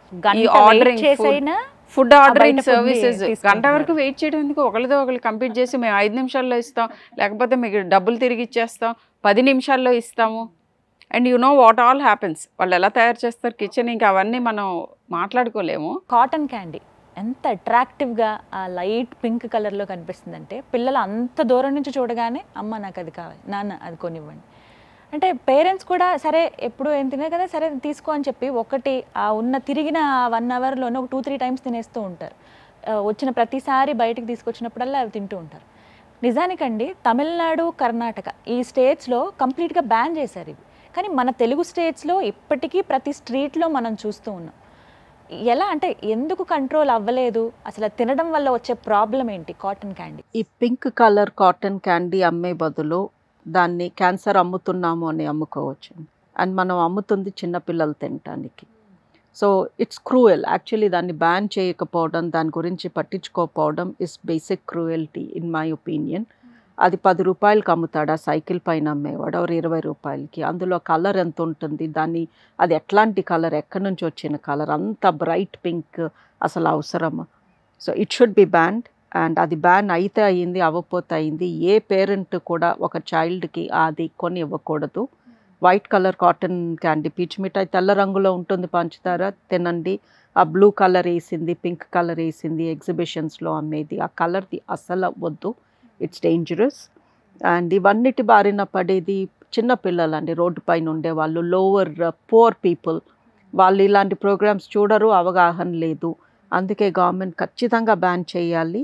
ఆర్డరింగ్ ఫుడ్ ఆర్డరింగ్ సర్వీసెస్ గంట వరకు వెయిట్ చేయడానికి ఒకరితో ఒకరు కంప్లీట్ చేసి మేము ఐదు నిమిషాల్లో ఇస్తాం లేకపోతే మీకు డబ్బులు తిరిగి ఇచ్చేస్తాం పది నిమిషాల్లో ఇస్తాము and you know what all happens వాళ్ళు ఎలా తయారు చేస్తారు కిచెన్ ఇంకా అవన్నీ మనం మాట్లాడుకోలేము కాటన్ క్యాండీ ఎంత అట్రాక్టివ్గా ఆ లైట్ పింక్ కలర్లో కనిపిస్తుందంటే పిల్లలు అంత దూరం నుంచి చూడగానే అమ్మ నాకు అది కావాలి నాన్న అది కొనివ్వండి అంటే పేరెంట్స్ కూడా సరే ఎప్పుడు ఏం తినే కదా సరే తీసుకో అని చెప్పి ఒకటి ఆ ఉన్న తిరిగిన వన్ అవర్లోనే ఒక టూ త్రీ టైమ్స్ తినేస్తూ ఉంటారు వచ్చిన ప్రతిసారి బయటికి తీసుకొచ్చినప్పుడల్లా అవి తింటూ ఉంటారు నిజానికండి తమిళనాడు కర్ణాటక ఈ స్టేట్స్లో కంప్లీట్గా బ్యాన్ చేశారు ఇవి కానీ మన తెలుగు స్టేట్స్లో ఇప్పటికీ ప్రతి స్ట్రీట్లో మనం చూస్తూ ఉన్నాం ఎలా అంటే ఎందుకు కంట్రోల్ అవ్వలేదు అసలు తినడం వల్ల వచ్చే ప్రాబ్లం ఏంటి కాటన్ క్యాండీ ఈ పింక్ కలర్ కాటన్ క్యాండీ అమ్మే బదులు దాన్ని క్యాన్సర్ అమ్ముతున్నాము అని అమ్ముకోవచ్చు అండ్ మనం అమ్ముతుంది చిన్నపిల్లలు తినటానికి సో ఇట్స్ క్రూయల్ యాక్చువల్లీ దాన్ని బ్యాన్ చేయకపోవడం దాని గురించి పట్టించుకోకపోవడం is basic cruelty in my opinion అది పది రూపాయలకి అమ్ముతాడా సైకిల్ పైన అమ్మేవాడు ఒక ఇరవై రూపాయలకి అందులో కలర్ ఎంత ఉంటుంది దాన్ని అది ఎట్లాంటి కలర్ ఎక్కడి నుంచి వచ్చిన కలర్ అంత బ్రైట్ పింక్ అసలు అవసరమా so it should be banned and అది బ్యాన్ అయితే అయింది అవ్వకపోతే అయింది ఏ పేరెంట్ కూడా ఒక చైల్డ్కి అది కొని ఇవ్వకూడదు వైట్ కలర్ కాటన్ క్యాండీ పీచ్ మిఠాయి తెల్ల రంగులో ఉంటుంది పంచదార తినండి ఆ బ్లూ కలర్ వేసింది పింక్ కలర్ వేసింది ఎగ్జిబిషన్స్లో అమ్మేది ఆ కలర్ది అసలు వద్దు ఇట్స్ డేంజరస్ అండ్ ఇవన్నిటి బారిన పడేది చిన్న అండి రోడ్డు పైన వాళ్ళు లోవర్ పూర్ పీపుల్ వాళ్ళు ఇలాంటి ప్రోగ్రామ్స్ చూడరు అవగాహన లేదు అందుకే గవర్నమెంట్ ఖచ్చితంగా బ్యాన్ చేయాలి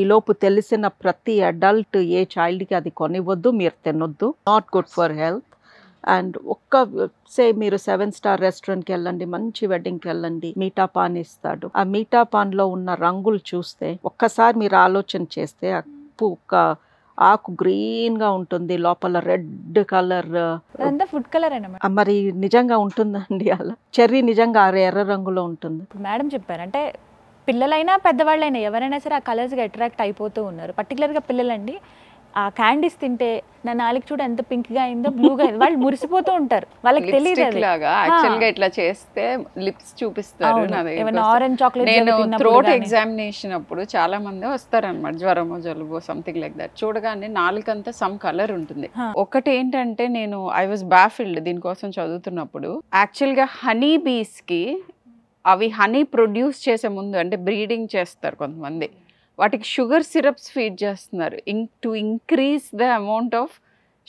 ఈలోపు తెలిసిన ప్రతి అడల్ట్ ఏ చైల్డ్కి అది కొనివ్వద్దు మీరు తినొద్దు not good for health and ఒక్క సే మీరు సెవెన్ స్టార్ రెస్టారెంట్కి వెళ్ళండి మంచి వెడ్డింగ్కి వెళ్ళండి మీఠా పాన్ ఇస్తాడు ఆ మీఠా పాన్లో ఉన్న రంగులు చూస్తే ఒక్కసారి మీరు ఆలోచన చేస్తే ఒక ఆకు గ్రీన్గా ఉంటుంది లోపల రెడ్ కలర్ ఫుడ్ కలర్ మరి నిజంగా ఉంటుందండి అలా చెర్రీ నిజంగా ఎర్ర రంగులో ఉంటుంది మేడం చెప్పారు అంటే పిల్లలైనా పెద్దవాళ్ళైనా ఎవరైనా సరే ఆ కలర్స్కి అట్రాక్ట్ అయిపోతూ ఉన్నారు పర్టికులర్గా పిల్లలండి ఆ క్యాండీస్ తింటే నా నాలుగు చూడ ఎంత పింక్ గా అయిందో బ్లూగా అయిందో వాళ్ళు మురిసిపోతూ ఉంటారు వాళ్ళకి తెలియదు గా ఇట్లా చేస్తే లిప్స్ చూపిస్తారు ఆరెంజ్ చాక్లెట్ నేను ఎగ్జామినేషన్ అప్పుడు చాలా మంది అనమాట జ్వరము జలుబు సంథింగ్ లైక్ దట్ చూడగానే నాలుకంతా సమ్ కలర్ ఉంటుంది ఒకటి ఏంటంటే నేను ఐ వాజ్ బాఫిల్డ్ దీనికోసం చదువుతున్నప్పుడు యాక్చువల్ గా హనీ బీస్ కి అవి హనీ ప్రొడ్యూస్ చేసే ముందు అంటే బ్రీడింగ్ చేస్తారు కొంతమంది వాటికి షుగర్ సిరప్స్ ఫీడ్ చేస్తున్నారు in to increase the amount of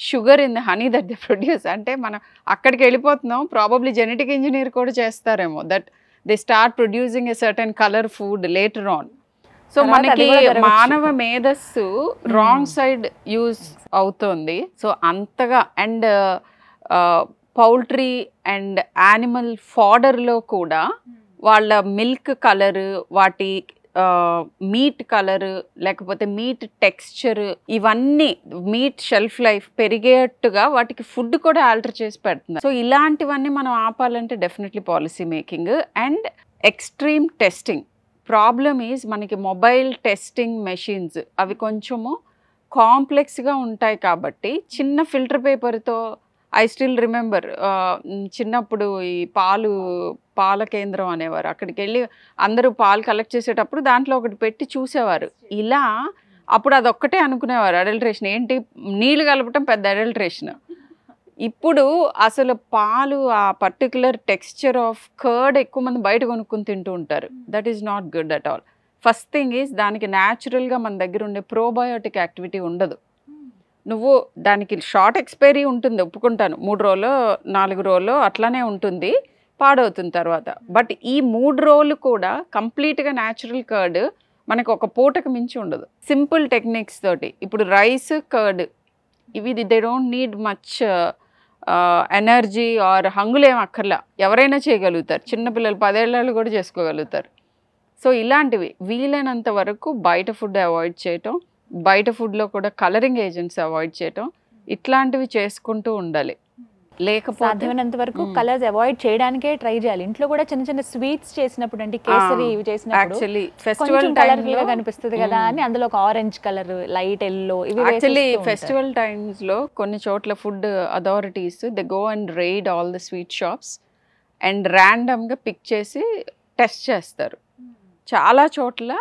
sugar in the honey that the produce అంటే మనం అక్కడికి వెళ్ళిపోతున్నాం ప్రాబబ్లీ జెనెటిక్ ఇంజనీర్ కూడా చేస్తారేమో that they start producing a certain colour food later on so మనకి మానవ మేధస్సు రాంగ్ సైడ్ యూజ్ అవుతుంది సో అంతగా అండ్ పౌల్ట్రీ అండ్ యానిమల్ ఫాడర్లో కూడా hmm. వాళ్ళ మిల్క్ కలరు వాటి మీట్ కలర్ లేకపోతే మీట్ టెక్స్చర్ ఇవన్నీ మీట్ షెల్ఫ్ లైఫ్ పెరిగేట్టుగా వాటికి ఫుడ్ కూడా ఆల్టర్ చేసి పెడుతుంది సో ఇలాంటివన్నీ మనం ఆపాలంటే definitely policy making and extreme testing problem is మనకి మొబైల్ టెస్టింగ్ మెషిన్స్ అవి కొంచెము కాంప్లెక్స్గా ఉంటాయి కాబట్టి చిన్న ఫిల్టర్ పేపర్తో ఐ స్టిల్ రిమెంబర్ చిన్నప్పుడు ఈ పాలు పాల కేంద్రం అనేవారు అక్కడికి వెళ్ళి అందరూ పాలు కలెక్ట్ చేసేటప్పుడు దాంట్లో ఒకటి పెట్టి చూసేవారు ఇలా అప్పుడు అదొక్కటే అనుకునేవారు అడల్ట్రేషన్ ఏంటి నీళ్ళు కలపటం పెద్ద అడల్ట్రేషన్ ఇప్పుడు అసలు పాలు ఆ పర్టికులర్ టెక్స్చర్ ఆఫ్ కర్డ్ ఎక్కువ మంది బయట కొనుక్కుని తింటూ ఉంటారు that is not good at all first thing is దానికి న్యాచురల్గా మన దగ్గర ఉండే ప్రోబయోటిక్ యాక్టివిటీ ఉండదు నువ్వు దానికి షార్ట్ ఎక్స్పైరీ ఉంటుంది ఒప్పుకుంటాను మూడు రోజులు నాలుగు రోజులు అట్లానే ఉంటుంది పాడవుతుంది తర్వాత బట్ ఈ మూడు రోజులు కూడా కంప్లీట్గా న్యాచురల్ కర్డ్ మనకు ఒక పూటకు మించి ఉండదు సింపుల్ టెక్నిక్స్ తోటి ఇప్పుడు రైస్ కర్డ్ ఇవి they don't need much energy or హంగులేం అక్కర్లా ఎవరైనా చేయగలుగుతారు చిన్నపిల్లలు పదేళ్ళు కూడా చేసుకోగలుగుతారు సో ఇలాంటివి వీలైనంత వరకు బయట ఫుడ్ అవాయిడ్ చేయటం బయట ఫుడ్లో కూడా కలరింగ్ ఏజెంట్స్ అవాయిడ్ చేయటం ఇట్లాంటివి చేసుకుంటూ ఉండాలి లేకపోతే సాధ్యమైనంత వరకు కలర్స్ అవాయిడ్ చేయడానికే ట్రై చేయాలి ఇంట్లో కూడా చిన్న చిన్న స్వీట్స్ చేసినప్పుడు అంటే కేసరి ఇవి చేసినప్పుడు యాక్చువల్లీ ఫెస్టివల్ టైమ్ టైంలో కనిపిస్తుంది కదా అని అందులో ఒక ఆరెంజ్ కలర్ లైట్ ఎల్లో ఇవి యాక్చువల్లీ ఫెస్టివల్ లో కొన్ని చోట్ల food authorities the go and raid all the sweet shops and గా పిక్ చేసి టెస్ట్ చేస్తారు చాలా చోట్ల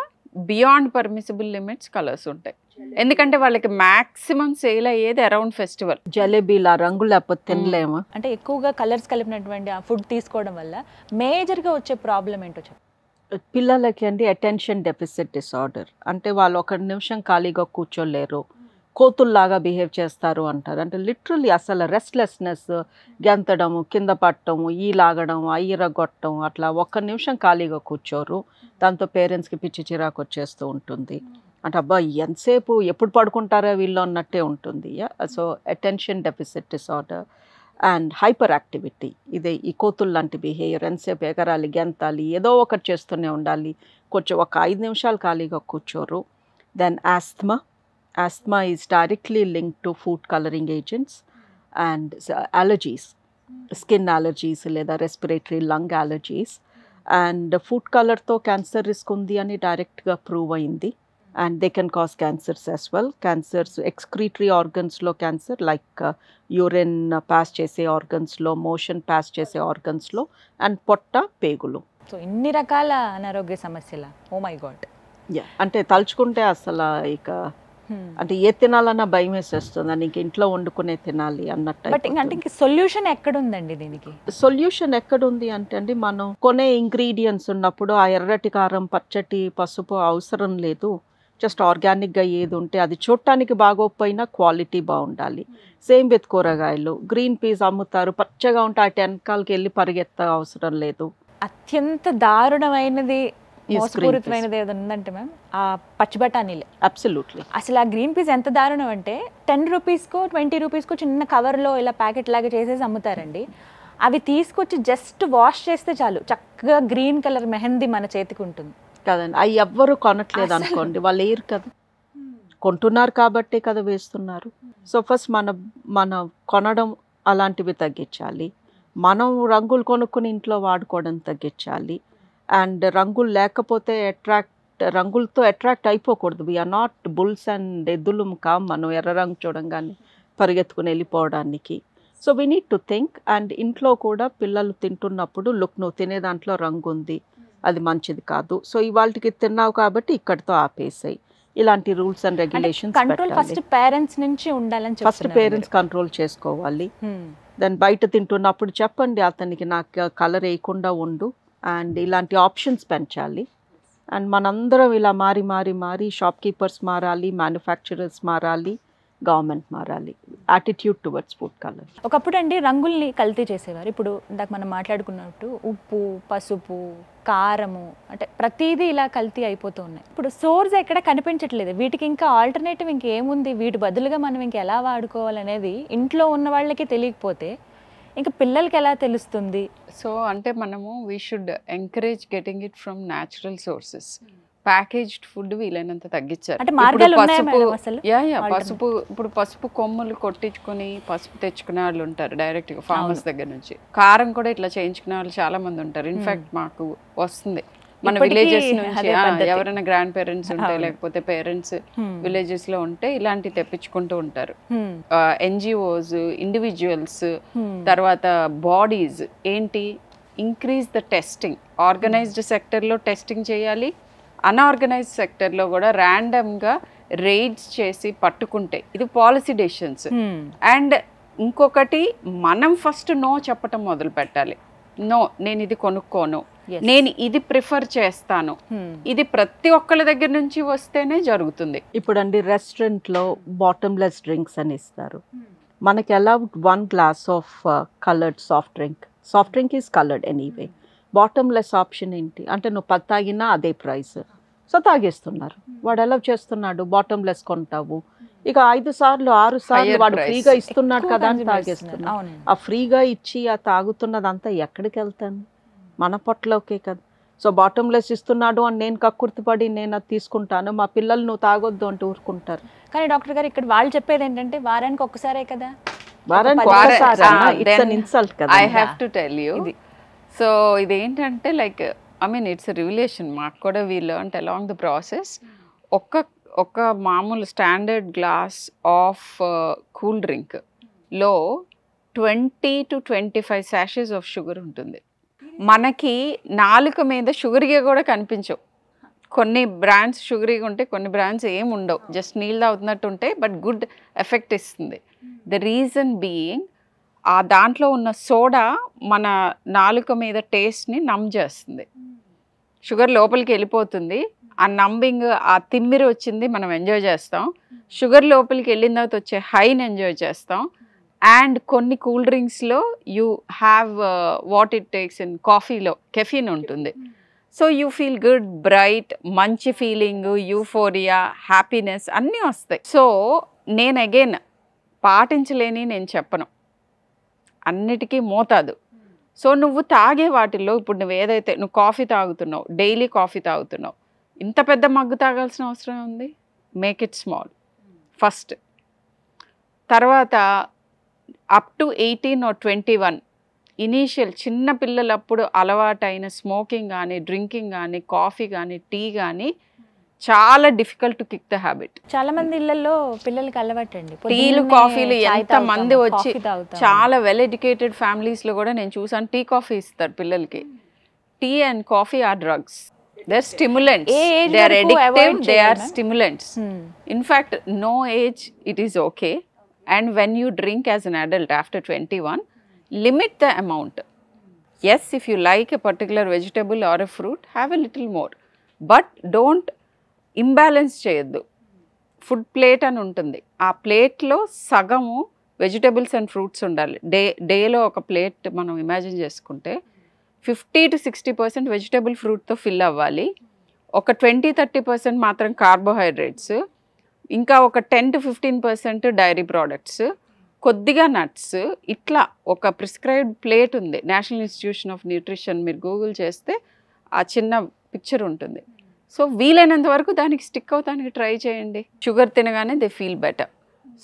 బియాండ్ పర్మిసిబుల్ లిమిట్స్ కలర్స్ ఉంటాయి ఎందుకంటే వాళ్ళకి మాక్సిమం సేల్ అయ్యేది అరౌండ్ ఫెస్టివల్ జలేబీలా రంగులు లేకపోతే తినలేము అంటే ఎక్కువగా కలర్స్ కలిపినటువంటి ఆ ఫుడ్ తీసుకోవడం వల్ల మేజర్గా వచ్చే ప్రాబ్లం ఏంటో చెప్పండి పిల్లలకి అండి అటెన్షన్ డెఫిసిట్ డిసార్డర్ అంటే వాళ్ళు ఒక నిమిషం ఖాళీగా కూర్చోలేరు కోతుల్లాగా బిహేవ్ చేస్తారు అంటారు అంటే లిటరల్లీ అసలు రెస్ట్లెస్నెస్ గెంతడము కింద పట్టడం ఈ లాగడం అయ్యిరగొట్టడం అట్లా ఒక్క నిమిషం ఖాళీగా కూర్చోరు దాంతో పేరెంట్స్కి పిచ్చి చిరాకు వచ్చేస్తూ ఉంటుంది అంటే అబ్బా ఎంతసేపు ఎప్పుడు పడుకుంటారో వీళ్ళు అన్నట్టే ఉంటుంది so attention deficit disorder and hyperactivity ఇదే ఈ కోతులు లాంటి బిహేవియర్ ఎంతసేపు ఎగరాలి గెంతాలి ఏదో ఒకటి చేస్తూనే ఉండాలి కొంచెం ఒక ఐదు నిమిషాలు ఖాళీగా కూర్చోరు then asthma asthma is directly linked to food coloring agents and uh, allergies, skin allergies, లేదా respiratory lung allergies. And food కలర్తో క్యాన్సర్ రిస్క్ ఉంది అని డైరెక్ట్గా ప్రూవ్ అయింది and they can cause cancers as well cancers excretory ఆర్గన్స్లో cancer like urine pass చేసే ఆర్గన్స్లో motion pass చేసే ఆర్గన్స్లో అండ్ పొట్ట పేగులు సో ఇన్ని రకాల అనారోగ్య సమస్యల ఓ మై గాడ్ అంటే తలుచుకుంటే అసలు ఇక Hmm. అంటే ఏ తినాలన్నా భయం వేసేస్తుంది ఇంక ఇంట్లో వండుకునే తినాలి అన్నట్టు అంటే సొల్యూషన్ ఎక్కడ ఉందండి దీనికి సొల్యూషన్ ఎక్కడుంది అంటే అండి మనం కొనే ఇంగ్రీడియంట్స్ ఉన్నప్పుడు ఆ ఎర్రటి కారం పచ్చటి పసుపు అవసరం లేదు జస్ట్ ఆర్గానిక్గా ఏది ఉంటే అది చూడటానికి బాగోకపోయినా క్వాలిటీ బాగుండాలి సేమ్ విత్ కూరగాయలు గ్రీన్ పీస్ అమ్ముతారు పచ్చగా ఉంటే ఆ టెన్కాల్కి వెళ్ళి పరిగెత్త అవసరం లేదు అత్యంత దారుణమైనది మోసపూరితమైనది ఏదైనా ఉందంటే మ్యామ్ ఆ పచ్చి బఠానీలు అబ్సల్యూట్లీ అసలు ఆ గ్రీన్ పీస్ ఎంత దారుణం అంటే టెన్ రూపీస్కో ట్వంటీ రూపీస్కో చిన్న కవర్లో ఇలా ప్యాకెట్ లాగా చేసేసి అమ్ముతారండి అవి తీసుకొచ్చి జస్ట్ వాష్ చేస్తే చాలు చక్కగా గ్రీన్ కలర్ మెహందీ మన చేతికి ఉంటుంది కదండి అవి ఎవ్వరు కొనట్లేదు అనుకోండి వాళ్ళు ఏరు కదా కొంటున్నారు కాబట్టి కదా వేస్తున్నారు సో ఫస్ట్ మన మన కొనడం అలాంటివి తగ్గించాలి మనం రంగులు కొనుక్కుని ఇంట్లో వాడుకోవడం తగ్గించాలి అండ్ రంగులు లేకపోతే అట్రాక్ట్ రంగులతో అట్రాక్ట్ అయిపోకూడదు వీఆర్ నాట్ బుల్స్ అండ్ ఎద్దులు కా మనం ఎర్ర రంగు చూడంగానే పరిగెత్తుకుని వెళ్ళిపోవడానికి so we need to think and ఇంట్లో కూడా పిల్లలు తింటున్నప్పుడు లుక్ నువ్వు తినే దాంట్లో రంగు ఉంది అది మంచిది కాదు సో ఇవాళకి తిన్నావు కాబట్టి ఇక్కడితో ఆపేసాయి ఇలాంటి rules and regulations first parents నుంచి ఉండాలని ఫస్ట్ పేరెంట్స్ కంట్రోల్ చేసుకోవాలి దాన్ని hmm. బయట తింటున్నప్పుడు చెప్పండి అతనికి నాకు కలర్ వేయకుండా ఉండు అండ్ ఇలాంటి ఆప్షన్స్ పెంచాలి అండ్ మనందరం ఇలా మారి మారి మారి షాప్ కీపర్స్ మారాలి మ్యానుఫ్యాక్చరర్స్ మారాలి గవర్నమెంట్ మారాలి యాటిట్యూడ్ టువర్డ్స్ ఫుడ్ కలర్ ఒకప్పుడు అండి రంగుల్ని కల్తీ చేసేవారు ఇప్పుడు ఇందాక మనం మాట్లాడుకున్నట్టు ఉప్పు పసుపు కారము అంటే ప్రతిదీ ఇలా కల్తీ అయిపోతూ ఉన్నాయి ఇప్పుడు సోర్స్ ఎక్కడ కనిపించట్లేదు వీటికి ఇంకా ఆల్టర్నేటివ్ ఇంకేముంది వీటి బదులుగా మనం ఇంకెలా వాడుకోవాలనేది ఇంట్లో ఉన్న వాళ్ళకి తెలియకపోతే ఇంకా పిల్లలకి ఎలా తెలుస్తుంది సో అంటే మనము we should encourage getting it from natural sources packaged food వీలైనంత తగ్గించారు అంటే పసుపు యా యా పసుపు ఇప్పుడు పసుపు కొమ్ములు కొట్టించుకుని పసుపు తెచ్చుకునే వాళ్ళు ఉంటారు డైరెక్ట్ గా ఫార్మర్స్ దగ్గర నుంచి కారం కూడా ఇట్లా చేయించుకునే వాళ్ళు చాలా మంది ఉంటారు ఇన్ఫాక్ట్ hmm. మాకు వస్తుంది మన విలేజెస్ నుంచి ఎవరైనా గ్రాండ్ పేరెంట్స్ ఉంటే లేకపోతే పేరెంట్స్ విలేజెస్ లో ఉంటే ఇలాంటి తెప్పించుకుంటూ ఉంటారు ఎన్జిఓస్ ఇండివిజువల్స్ తర్వాత బాడీస్ ఏంటి increase the testing organised sector లో టెస్టింగ్ చేయాలి అన్ఆర్గనైజ్ లో కూడా గా రైడ్స్ చేసి పట్టుకుంటే ఇది పాలసీ డెసిషన్స్ అండ్ ఇంకొకటి మనం ఫస్ట్ నో చెప్పటం మొదలు పెట్టాలి నో నేను ఇది కొనుక్కోను నేను ఇది ప్రిఫర్ చేస్తాను hmm. ఇది ప్రతి ఒక్కళ్ళ దగ్గర నుంచి వస్తేనే జరుగుతుంది ఇప్పుడు అండి రెస్టారెంట్లో బాటమ్లెస్ డ్రింక్స్ అని ఇస్తారు hmm. మనకి ఎలా one glass of coloured soft drink soft drink is coloured anyway bottomless option ఏంటి అంటే నువ్వు పది తాగినా అదే ప్రైస్ సో తాగేస్తున్నారు hmm. వాడు ఎలా చేస్తున్నాడు బాటమ్లెస్ కొంటావు ఇక ఐదు సార్లు ఆరు సార్లు వాడు ఫ్రీగా ఇస్తున్నాడు కదా అని తాగేస్తున్నాడు ఆ ఫ్రీగా ఇచ్చి ఆ తాగుతున్నదంతా ఎక్కడికి వెళ్తాను మన పొట్టలోకే కదా సో బాటంలెస్ ఇస్తున్నాడు అని నేను కక్కుర్తిపడి నేను అది తీసుకుంటాను మా పిల్లలు నువ్వు తాగొద్దు అంటూ ఊరుకుంటారు కానీ డాక్టర్ గారు ఇక్కడ వాళ్ళు చెప్పేది ఏంటంటే వారానికి ఒక్కసారే కదా I have to tell you so ఇదేంటంటే like I mean it's revelation మాకు కూడా we learn along the process ఒక్క ఒక మామూలు స్టాండర్డ్ గ్లాస్ ఆఫ్ కూల్ డ్రింక్లో ట్వంటీ టు ట్వంటీ ఫైవ్ శాషెస్ ఆఫ్ షుగర్ ఉంటుంది మనకి నాలుక మీద షుగర్గా కూడా కనిపించవు కొన్ని బ్రాండ్స్ షుగర్గా ఉంటాయి కొన్ని బ్రాండ్స్ ఏమి ఉండవు జస్ట్ నీళ్ళు అవుతున్నట్టు ఉంటాయి బట్ గుడ్ ఎఫెక్ట్ ఇస్తుంది hmm. ద రీజన్ బీయింగ్ ఆ దాంట్లో ఉన్న సోడా మన నాలుక మీద టేస్ట్ని నమ్ చేస్తుంది hmm. షుగర్ లోపలికి వెళ్ళిపోతుంది ఆ నంబింగ్ ఆ తిమ్మిరి వచ్చింది మనం ఎంజాయ్ చేస్తాం hmm. షుగర్ లోపలికి వెళ్ళిన తర్వాత వచ్చే హైని ఎంజాయ్ చేస్తాం అండ్ కొన్ని కూల్ డ్రింక్స్లో you have what it takes in కాఫీలో కెఫీన్ ఉంటుంది so you feel good bright మంచి ఫీలింగ్ యూఫోరియా హ్యాపీనెస్ అన్నీ వస్తాయి సో నేను అగైన్ పాటించలేని నేను చెప్పను అన్నిటికీ మోతాదు సో నువ్వు తాగే వాటిల్లో ఇప్పుడు నువ్వు ఏదైతే నువ్వు కాఫీ తాగుతున్నావు డైలీ కాఫీ తాగుతున్నావు ఇంత పెద్ద మగ్గు తాగాల్సిన అవసరం ఉంది మేక్ ఇట్ స్మాల్ ఫస్ట్ తర్వాత up to eighteen or twenty one initial చిన్న పిల్లలప్పుడు అలవాటైన స్మోకింగ్ కానీ డ్రింకింగ్ కానీ కాఫీ కానీ టీ కానీ చాలా difficult to kick the habit చాలా మంది ఇళ్లలో పిల్లలకి అండి టీలు కాఫీలు ఎంత మంది వచ్చి చాలా వెల్ ఎడ్యుకేటెడ్ ఫ్యామిలీస్ లో కూడా నేను చూసాను టీ కాఫీ ఇస్తారు పిల్లలకి tea and coffee are drugs they are stimulants they are addictive they are stimulants in fact no age it is okay and when you drink as an adult after twenty one limit the amount yes if you like a particular vegetable or a fruit have a little more but don't imbalance చేయొద్దు food plate అని ఉంటుంది ఆ ప్లేట్లో సగము vegetables and fruits ఉండాలి day డేలో ఒక plate మనం ఇమాజిన్ చేసుకుంటే fifty to sixty percent vegetable ఫ్రూట్తో ఫిల్ అవ్వాలి ఒక ట్వంటీ థర్టీ పర్సెంట్ మాత్రం కార్బోహైడ్రేట్స్ ఇంకా ఒక ten to fifteen percent dairy products కొద్దిగా నట్స్ ఇట్లా ఒక ప్రిస్క్రైబ్డ్ ప్లేట్ ఉంది నేషనల్ ఇన్స్టిట్యూషన్ ఆఫ్ న్యూట్రిషన్ మీరు గూగుల్ చేస్తే ఆ చిన్న పిక్చర్ ఉంటుంది సో వీలైనంత వరకు దానికి స్టిక్ అవుతానికి ట్రై చేయండి షుగర్ తినగానే దే ఫీల్ బెటర్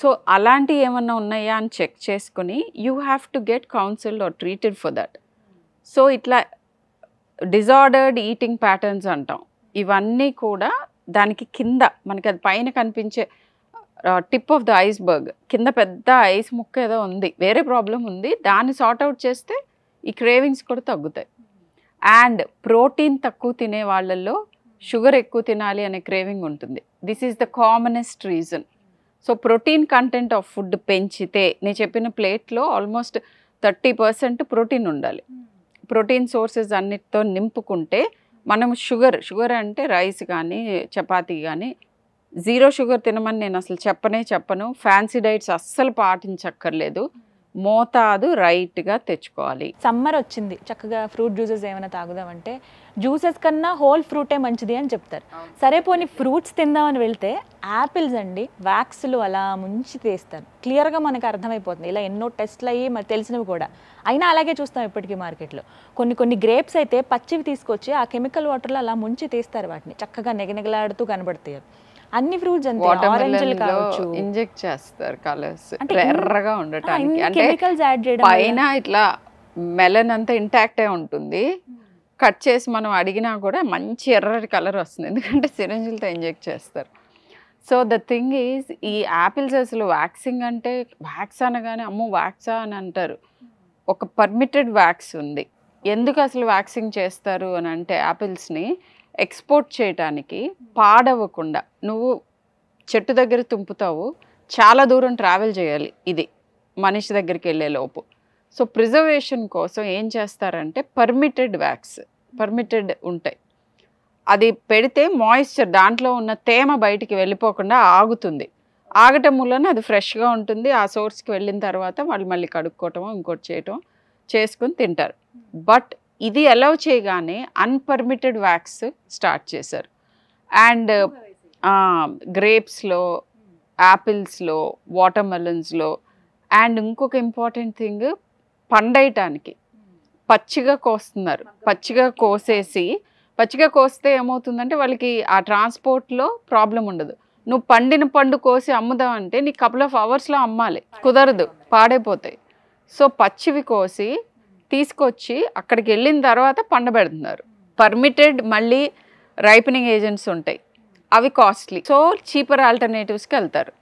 సో అలాంటి ఏమన్నా ఉన్నాయా అని చెక్ చేసుకుని you have to get counsel or treated for that so ఇట్లా డిజార్డర్డ్ ఈటింగ్ ప్యాటర్న్స్ అంటాం ఇవన్నీ కూడా దానికి కింద మనకి అది పైన కనిపించే టిప్ ఆఫ్ ద ఐస్బర్గ్ కింద పెద్ద ఐస్ ముక్క ఏదో ఉంది వేరే ప్రాబ్లం ఉంది దాన్ని సార్ట్ అవుట్ చేస్తే ఈ క్రేవింగ్స్ కూడా తగ్గుతాయి అండ్ ప్రోటీన్ తక్కువ తినే వాళ్ళల్లో షుగర్ ఎక్కువ తినాలి అనే క్రేవింగ్ ఉంటుంది this is the commonest reason so protein content of food పెంచితే నేను చెప్పిన ప్లేట్లో ఆల్మోస్ట్ థర్టీ పర్సెంట్ ప్రోటీన్ ఉండాలి ప్రోటీన్ సోర్సెస్ అన్నిటితో నింపుకుంటే మనం షుగర్ షుగర్ అంటే రైస్ కానీ చపాతి కానీ జీరో షుగర్ తినమని నేను అసలు చెప్పనే చెప్పను ఫ్యాన్సీ డైట్స్ అస్సలు పాటించక్కర్లేదు మోతాదు రైట్గా తెచ్చుకోవాలి సమ్మర్ వచ్చింది చక్కగా ఫ్రూట్ జ్యూసెస్ ఏమైనా తాగుదామంటే జ్యూసెస్ కన్నా హోల్ ఫ్రూటే మంచిది అని చెప్తారు సరే పోనీ ఫ్రూట్స్ తిందామని వెళ్తే యాపిల్స్ అండి వ్యాక్స్లు అలా ముంచి తీస్తారు క్లియర్గా మనకు అర్థమైపోతుంది ఇలా ఎన్నో టెస్ట్లు అయ్యి మరి తెలిసినవి కూడా అయినా అలాగే చూస్తాం ఇప్పటికీ మార్కెట్లో కొన్ని కొన్ని గ్రేప్స్ అయితే పచ్చివి తీసుకొచ్చి ఆ కెమికల్ వాటర్లో అలా ముంచి తీస్తారు వాటిని చక్కగా నెగనెగలాడుతూ కనబడతాయి అన్ని ఫ్రూట్స్ అంతే ఆరెంజ్లు కావచ్చు ఇంజెక్ట్ చేస్తారు కలర్స్ ఎర్రగా ఉండటానికి అంటే పైన ఇట్లా మెలన్ అంతా ఇంటాక్టే ఉంటుంది కట్ చేసి మనం అడిగినా కూడా మంచి ఎర్రటి కలర్ వస్తుంది ఎందుకంటే సిరంజిల్తో ఇంజెక్ట్ చేస్తారు సో ద థింగ్ ఈజ్ ఈ యాపిల్స్ అసలు వ్యాక్సింగ్ అంటే వ్యాక్స్ అనగానే అమ్మో వ్యాక్సా అని అంటారు ఒక పర్మిటెడ్ వ్యాక్స్ ఉంది ఎందుకు అసలు వ్యాక్సింగ్ చేస్తారు అని అంటే యాపిల్స్ని ఎక్స్పోర్ట్ చేయటానికి పాడవకుండా నువ్వు చెట్టు దగ్గర తుంపుతావు చాలా దూరం ట్రావెల్ చేయాలి ఇది మనిషి దగ్గరికి వెళ్ళే లోపు సో ప్రిజర్వేషన్ కోసం ఏం చేస్తారంటే పర్మిటెడ్ వ్యాక్స్ పర్మిటెడ్ ఉంటాయి అది పెడితే మాయిశ్చర్ దాంట్లో ఉన్న తేమ బయటికి వెళ్ళిపోకుండా ఆగుతుంది ఆగటం వలన అది ఫ్రెష్గా ఉంటుంది ఆ సోర్స్కి వెళ్ళిన తర్వాత వాళ్ళు మళ్ళీ కడుక్కోవటం ఇంకోటి చేయటం చేసుకుని తింటారు బట్ ఇది అలౌ చేయగానే అన్పర్మిటెడ్ వ్యాక్స్ స్టార్ట్ చేశారు అండ్ గ్రేప్స్లో యాపిల్స్లో వాటర్ మెలన్స్లో అండ్ ఇంకొక ఇంపార్టెంట్ థింగ్ పండేయటానికి పచ్చిగా కోస్తున్నారు పచ్చిగా కోసేసి పచ్చిగా కోస్తే ఏమవుతుందంటే వాళ్ళకి ఆ ట్రాన్స్పోర్ట్లో ప్రాబ్లం ఉండదు నువ్వు పండిన పండు కోసి అమ్ముదాం అంటే నీ కపుల్ ఆఫ్ అవర్స్లో అమ్మాలి కుదరదు పాడైపోతాయి సో పచ్చివి కోసి తీసుకొచ్చి అక్కడికి వెళ్ళిన తర్వాత పండబెడుతున్నారు పర్మిటెడ్ మళ్ళీ రైపెనింగ్ ఏజెంట్స్ ఉంటాయి అవి కాస్ట్లీ సో చీపర్ ఆల్టర్నేటివ్స్కి వెళ్తారు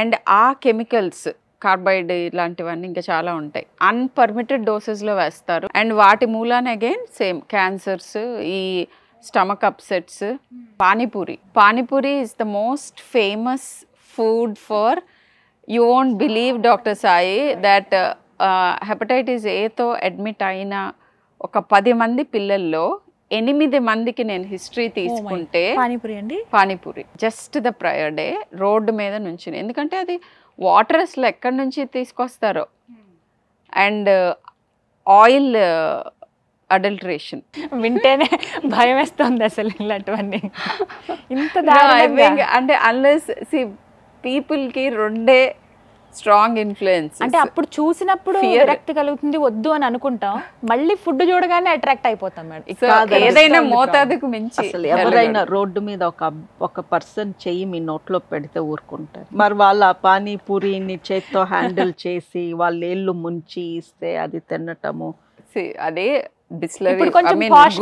అండ్ ఆ కెమికల్స్ కార్బైడ్ ఇలాంటివన్నీ ఇంకా చాలా ఉంటాయి అన్పర్మిటెడ్ డోసెస్లో వేస్తారు అండ్ వాటి మూలాన అగైన్ సేమ్ క్యాన్సర్స్ ఈ stomach upsets panipuri panipuri is the most famous food for you won't believe doctor Sai that hepatitis ఏతో అడ్మిట్ అయిన ఒక పది మంది పిల్లల్లో ఎనిమిది మందికి నేను హిస్టరీ oh తీసుకుంటే పానీపూరి అండి panipuri just the prior day road మీద నుంచి ఎందుకంటే అది వాటర్ అసలు ఎక్కడి నుంచి తీసుకొస్తారో అండ్ ఆయిల్ అడల్టరేషన్ వింటేనే భయం వేస్తుంది అసలు ఇలాంటివన్నీ ఇంత అంటే అన్లెస్ సి పీపుల్కి రెండే స్ట్రాంగ్ ఇన్ఫ్లుయెన్స్ అంటే అప్పుడు చూసినప్పుడు అట్రాక్ట్ కలుగుతుంది వద్దు అని అనుకుంటాం మళ్ళీ ఫుడ్ చూడగానే అట్రాక్ట్ అయిపోతాం మేడం ఏదైనా మోతాదుకు మించి ఎవరైనా రోడ్డు మీద ఒక ఒక పర్సన్ చెయ్యి మీ నోట్లో పెడితే ఊరుకుంటారు మరి వాళ్ళ పానీపూరిని చేత్తో హ్యాండిల్ [LAUGHS] చేసి వాళ్ళ ఏళ్ళు ముంచి ఇస్తే అది తినటము అదే Bisleri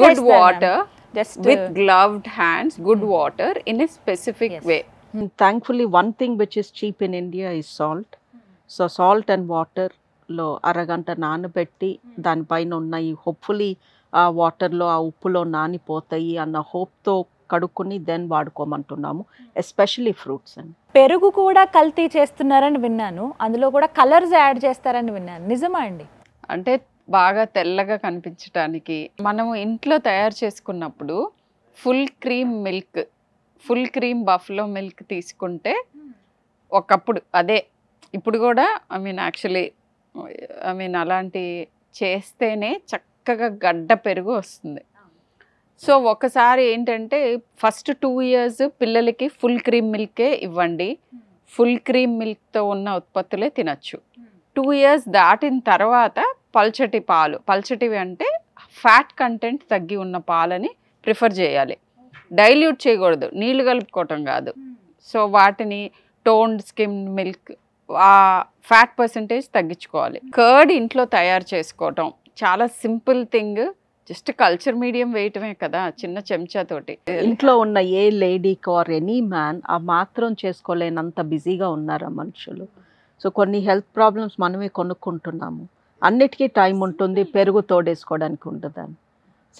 good water just with gloved hands good water in a specific way thankfully one thing which is cheap in india is so salt and వాటర్లో అరగంట నానబెట్టి hmm. దానిపైన ఉన్న ఈ హోప్ఫుల్లీ ఆ వాటర్లో ఆ ఉప్పులో నానిపోతాయి అన్న హోప్తో కడుక్కుని దెన్ వాడుకోమంటున్నాము hmm. ఎస్పెషలీ ఫ్రూట్స్ అని పెరుగు కూడా కల్తీ చేస్తున్నారని విన్నాను అందులో కూడా కలర్స్ యాడ్ చేస్తారని విన్నాను నిజమా అండి అంటే బాగా తెల్లగా కనిపించడానికి మనము ఇంట్లో తయారు చేసుకున్నప్పుడు full cream milk full cream buffalo milk తీసుకుంటే hmm. ఒకప్పుడు అదే ఇప్పుడు కూడా I mean actually I mean అలాంటి చేస్తేనే చక్కగా గడ్డ పెరుగు వస్తుంది సో ఒకసారి ఏంటంటే ఫస్ట్ టూ ఇయర్స్ పిల్లలకి ఫుల్ క్రీమ్ మిల్కే ఇవ్వండి ఫుల్ క్రీమ్ మిల్క్తో ఉన్న ఉత్పత్తులే తినచ్చు టూ ఇయర్స్ దాటిన తర్వాత పల్చటి పాలు పల్చటివి అంటే ఫ్యాట్ కంటెంట్ తగ్గి ఉన్న పాలని ప్రిఫర్ చేయాలి డైల్యూట్ చేయకూడదు నీళ్లు కలుపుకోవటం కాదు hmm. సో వాటిని టోన్ స్కిమ్ మిల్క్ ఆ ఫ్యాట్ పర్సంటేజ్ తగ్గించుకోవాలి కర్డ్ ఇంట్లో తయారు చేసుకోవటం చాలా simple thing just culture medium వేయటమే కదా చిన్న చెంచాతోటి ఇంట్లో ఉన్న a lady or any man ఆ మాత్రం చేసుకోలేనంత బిజీగా ఉన్నారు ఆ మనుషులు సో కొన్ని హెల్త్ ప్రాబ్లమ్స్ మనమే కొనుక్కుంటున్నాము అన్నిటికీ టైం ఉంటుంది పెరుగు తోడేసుకోవడానికి ఉంటుందని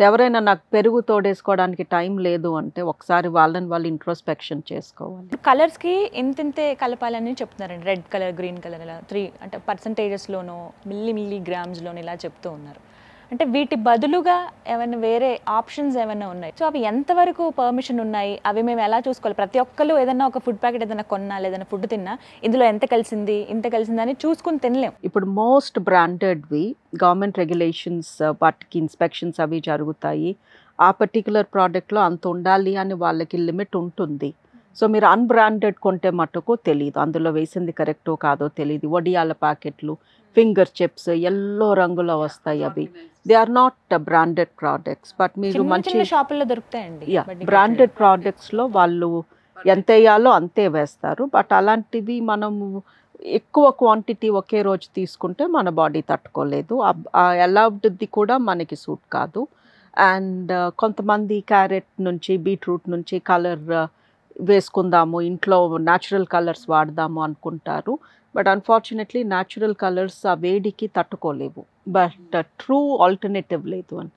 ఎవరైనా నాకు పెరుగు తోడేసుకోవడానికి టైం లేదు అంటే ఒకసారి వాళ్ళని వాళ్ళు ఇంట్రోస్పెక్షన్ చేసుకోవాలి కలర్స్కి ఇంతింతే కలపాలని చెప్తున్నారండి రెడ్ కలర్ గ్రీన్ కలర్ ఇలా త్రీ అంటే పర్సంటేజెస్లోనో మిల్లీ మిల్లీ గ్రామ్స్లోనో ఇలా చెప్తూ ఉన్నారు అంటే వీటి బదులుగా ఏమైనా వేరే ఆప్షన్స్ ఏమైనా ఉన్నాయి సో అవి ఎంతవరకు పర్మిషన్ ఉన్నాయి అవి మేము ఎలా చూసుకోవాలి ప్రతి ఒక్కరు ఏదైనా ఒక ఫుడ్ ప్యాకెట్ ఏదైనా కొన్నా ఏదైనా ఫుడ్ తిన్నా ఇందులో ఎంత కలిసింది ఇంత కలిసింది అని చూసుకుని తినలేం ఇప్పుడు మోస్ట్ బ్రాండెడ్వి గవర్నమెంట్ రెగ్యులేషన్స్ వాటికి ఇన్స్పెక్షన్స్ అవి జరుగుతాయి ఆ పర్టిక్యులర్ ప్రోడక్ట్లో అంత ఉండాలి అని వాళ్ళకి లిమిట్ ఉంటుంది సో మీరు అన్బ్రాండెడ్ కొంటే మటుకు తెలియదు అందులో వేసింది కరెక్టో కాదో తెలియదు వడియాల ప్యాకెట్లు ఫింగర్ చిప్స్ ఎల్లో రంగులో వస్తాయి అవి they are not branded products but మీరు మంచి షాపుల్లో దొరుకుతాయండి బ్రాండెడ్ ప్రోడక్ట్స్లో వాళ్ళు ఎంత వేయాలో అంతే వేస్తారు బట్ అలాంటివి మనము ఎక్కువ క్వాంటిటీ ఒకే రోజు తీసుకుంటే మన బాడీ తట్టుకోలేదు అలౌడ్ది కూడా మనకి సూట్ కాదు అండ్ uh, కొంతమంది క్యారెట్ నుంచి బీట్రూట్ నుంచి కలర్ uh, వేసుకుందాము ఇంట్లో న్యాచురల్ కలర్స్ వాడదాము అనుకుంటారు బట్ అన్ఫార్చునేట్లీ న్యాచురల్ కలర్స్ ఆ వేడికి తట్టుకోలేవు బట్ ట్రూ ఆల్టర్నేటివ్ లేదు అని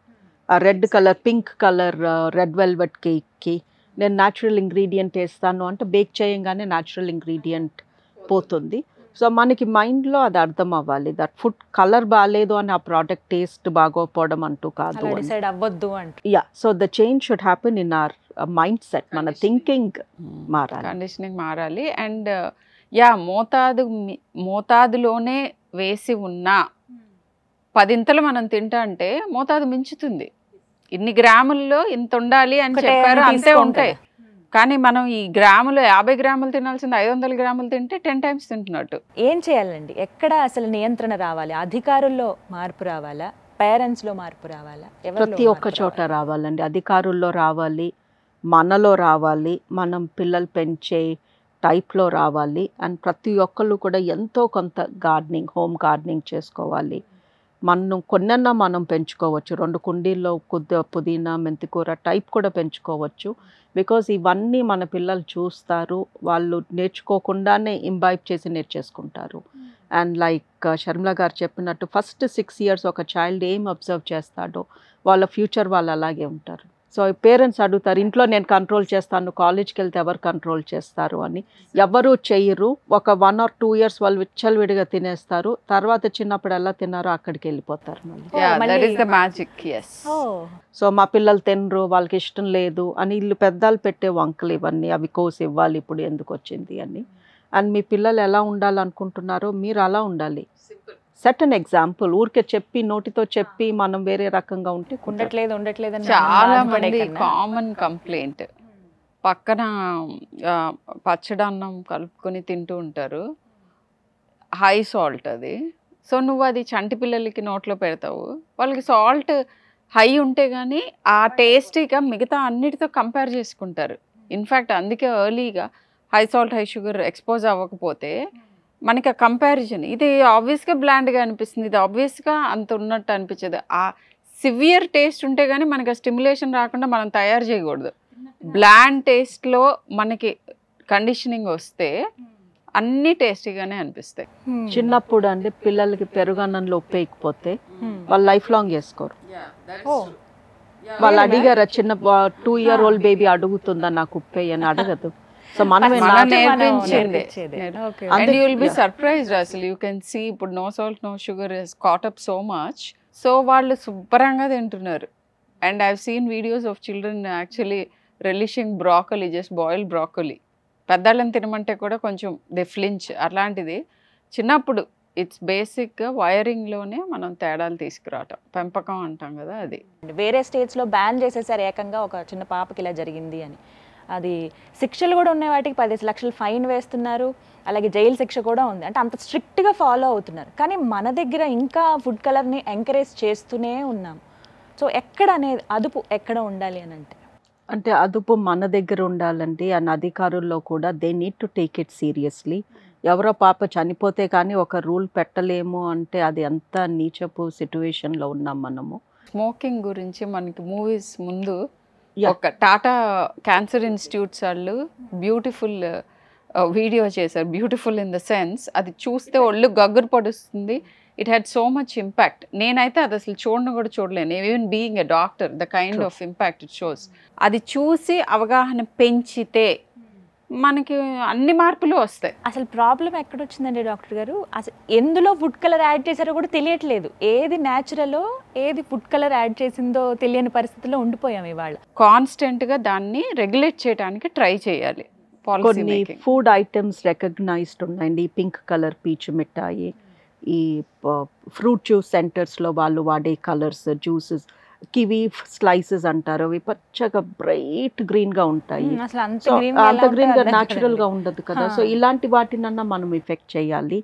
ఆ red colour pink colour red velvet కేక్కి నేను న్యాచురల్ ఇంగ్రీడియంట్ వేస్తాను అంటే బేక్ చేయంగానే న్యాచురల్ ఇంగ్రీడియంట్ పోతుంది సో మనకి మైండ్లో అది అర్థం అవ్వాలి దట్ ఫుడ్ కలర్ బాగాలేదు అని ఆ ప్రోడక్ట్ టేస్ట్ బాగోపోవడం అంటూ కాదు డిసైడ్ అవ్వద్దు అంటే yeah so the change should happen in our mindset మన థింకింగ్ మారాలి కండిషనింగ్ మారాలి అండ్ యా మోతాదు మోతాదులోనే వేసి ఉన్నా పదింతలు మనం తింటా అంటే మోతాదు మించుతుంది ఇన్ని గ్రాముల్లో ఇంత ఉండాలి అని చెప్పారు అంతే ఉంటాయి కానీ మనం ఈ గ్రాములు యాభై గ్రాములు తినాల్సింది ఐదు వందల గ్రాములు తింటే టెన్ టైమ్స్ తింటున్నట్టు ఏం చేయాలండి ఎక్కడ అసలు నియంత్రణ రావాలి అధికారుల్లో మార్పు రావాలా పేరెంట్స్లో మార్పు రావాలా ప్రతి ఒక్క చోట రావాలండి అధికారుల్లో రావాలి మనలో రావాలి మనం పిల్లలు పెంచే టైప్లో రావాలి అండ్ ప్రతి ఒక్కళ్ళు కూడా ఎంతో కొంత గార్డెనింగ్ హోమ్ గార్డెనింగ్ చేసుకోవాలి మనం కొన్నన్నా మనం పెంచుకోవచ్చు రెండు కుండీల్లో కొద్ది పుదీనా మెంతికూర టైప్ కూడా పెంచుకోవచ్చు బికాజ్ ఇవన్నీ మన పిల్లలు చూస్తారు వాళ్ళు నేర్చుకోకుండానే ఇంబైబ్ చేసి నేర్చేసుకుంటారు hmm. అండ్ లైక్ శర్మల గారు చెప్పినట్టు ఫస్ట్ సిక్స్ ఇయర్స్ ఒక చైల్డ్ ఏం అబ్జర్వ్ చేస్తాడో వాళ్ళ ఫ్యూచర్ వాళ్ళు అలాగే ఉంటారు సో పేరెంట్స్ అడుగుతారు ఇంట్లో నేను కంట్రోల్ చేస్తాను కాలేజ్కి వెళ్తే ఎవరు కంట్రోల్ చేస్తారు అని ఎవరు చెయ్యరు ఒక వన్ ఆర్ టూ ఇయర్స్ వాళ్ళు విడిగా తినేస్తారు తర్వాత చిన్నప్పుడు ఎలా తిన్నారో అక్కడికి వెళ్ళిపోతారు సో oh, oh. మా పిల్లలు తినరు వాళ్ళకి ఇష్టం లేదు అని వీళ్ళు పెద్దలు పెట్టే వంకలు ఇవన్నీ అవి కోసి ఇవ్వాలి ఇప్పుడు ఎందుకు వచ్చింది అని అండ్ మీ పిల్లలు ఎలా ఉండాలనుకుంటున్నారో మీరు అలా ఉండాలి సింపుల్ సర్టన్ ఎగ్జాంపుల్ ఊరికే చెప్పి నోటితో చెప్పి మనం వేరే రకంగా ఉంటే ఉండట్లేదు ఉండట్లేదు చాలా మంది కామన్ కంప్లైంట్ పక్కన పచ్చడాన్నం కలుపుకొని తింటూ ఉంటారు హై సాల్ట్ అది సో నువ్వు అది చంటి పిల్లలకి నోట్లో పెడతావు వాళ్ళకి సాల్ట్ హై ఉంటే కానీ ఆ టేస్టీగా మిగతా అన్నిటితో కంపేర్ చేసుకుంటారు ఇన్ఫ్యాక్ట్ అందుకే ఎర్లీగా high salt high sugar expose అవ్వకపోతే మనకి ఆ కంపారిజన్ ఇది ఆబ్వియస్గా బ్లాండ్గా అనిపిస్తుంది ఇది ఆబ్వియస్గా అంత ఉన్నట్టు అనిపించదు ఆ సివియర్ టేస్ట్ ఉంటే కానీ మనకి ఆ స్టిమ్యులేషన్ రాకుండా మనం తయారు చేయకూడదు బ్లాండ్ టేస్ట్లో మనకి కండిషనింగ్ వస్తే అన్ని టేస్టీగానే అనిపిస్తాయి hmm. చిన్నప్పుడు అండి పిల్లలకి పెరుగన్నంలో ఉప్పు hmm. వాళ్ళు లైఫ్ లాంగ్ చేసుకోరు oh. వాళ్ళు అడిగారా చిన్న టూ ఇయర్ ఓల్డ్ బేబీ అడుగుతుందా నాకు ఉప్పేయని అని అడగదు సో మనం సర్ప్రైజ్డ్ అసలు యూ కెన్ సీ ఇప్పుడు no salt no sugar caught so much so వాళ్ళు శుభ్రంగా తింటున్నారు and I've seen videos of children actually relishing broccoli just boil broccoli పెద్దవాళ్ళని తినమంటే కూడా కొంచెం దే ఫ్లించ్ అట్లాంటిది చిన్నప్పుడు ఇట్స్ బేసిక్గా వైరింగ్లోనే మనం తేడాలు తీసుకురావటం పెంపకం అంటాం కదా అది వేరే స్టేట్స్లో బ్యాన్ చేసేసారు ఏకంగా ఒక చిన్న పాపకి ఇలా జరిగింది అని అది శిక్షలు కూడా ఉన్నాయి వాటికి పదిహేను లక్షలు ఫైన్ వేస్తున్నారు అలాగే జైలు శిక్ష కూడా ఉంది అంటే అంత స్ట్రిక్ట్గా ఫాలో అవుతున్నారు కానీ మన దగ్గర ఇంకా ఫుడ్ కలర్ని ఎంకరేజ్ చేస్తూనే ఉన్నాం సో ఎక్కడ అనేది అదుపు ఎక్కడ ఉండాలి అని అంటే అంటే అదుపు మన దగ్గర ఉండాలంటే అండ్ అధికారుల్లో కూడా they need to take it seriously ఎవరో పాప చనిపోతే కానీ ఒక రూల్ పెట్టలేము అంటే అది ఎంత నీచపు సిట్యువేషన్లో ఉన్నాం మనము స్మోకింగ్ గురించి మనకి మూవీస్ ముందు ఒక టాటా క్యాన్సర్ ఇన్స్టిట్యూట్స్ వాళ్ళు బ్యూటిఫుల్ వీడియో చేశారు బ్యూటిఫుల్ ఇన్ ద సెన్స్ అది చూస్తే ఒళ్ళు గగ్గురు పడుస్తుంది it had so much impact నేనైతే అది అసలు చూడను కూడా చూడలేను even being a doctor the kind of impact it shows అది చూసి అవగాహన పెంచితే మనకి అన్ని మార్పులు వస్తాయి అసలు ప్రాబ్లం ఎక్కడొచ్చిందండి డాక్టర్ గారు అసలు ఎందులో ఫుడ్ కలర్ యాడ్ చేశారో కూడా తెలియట్లేదు ఏది న్యాచురలో ఏది ఫుడ్ కలర్ యాడ్ చేసిందో తెలియని పరిస్థితిలో ఉండిపోయాం ఇవాళ కాన్స్టెంట్గా దాన్ని రెగ్యులేట్ చేయడానికి ట్రై చేయాలి కొన్ని ఫుడ్ ఐటమ్స్ రికగ్నైజ్డ్ ఉన్నాయండి పింక్ కలర్ పీచు మిఠాయి ఈ ఫ్రూట్ జ్యూస్ సెంటర్స్లో వాళ్ళు వాడే కలర్స్ జ్యూసెస్ కివీ స్లైసెస్ అంటారు అవి పచ్చగా బ్రైట్ గ్రీన్ గా ఉంటాయి అంత గ్రీన్ గా న్యాచురల్ గా ఉండదు కదా సో ఇలాంటి వాటినన్నా మనం ఎఫెక్ట్ చేయాలి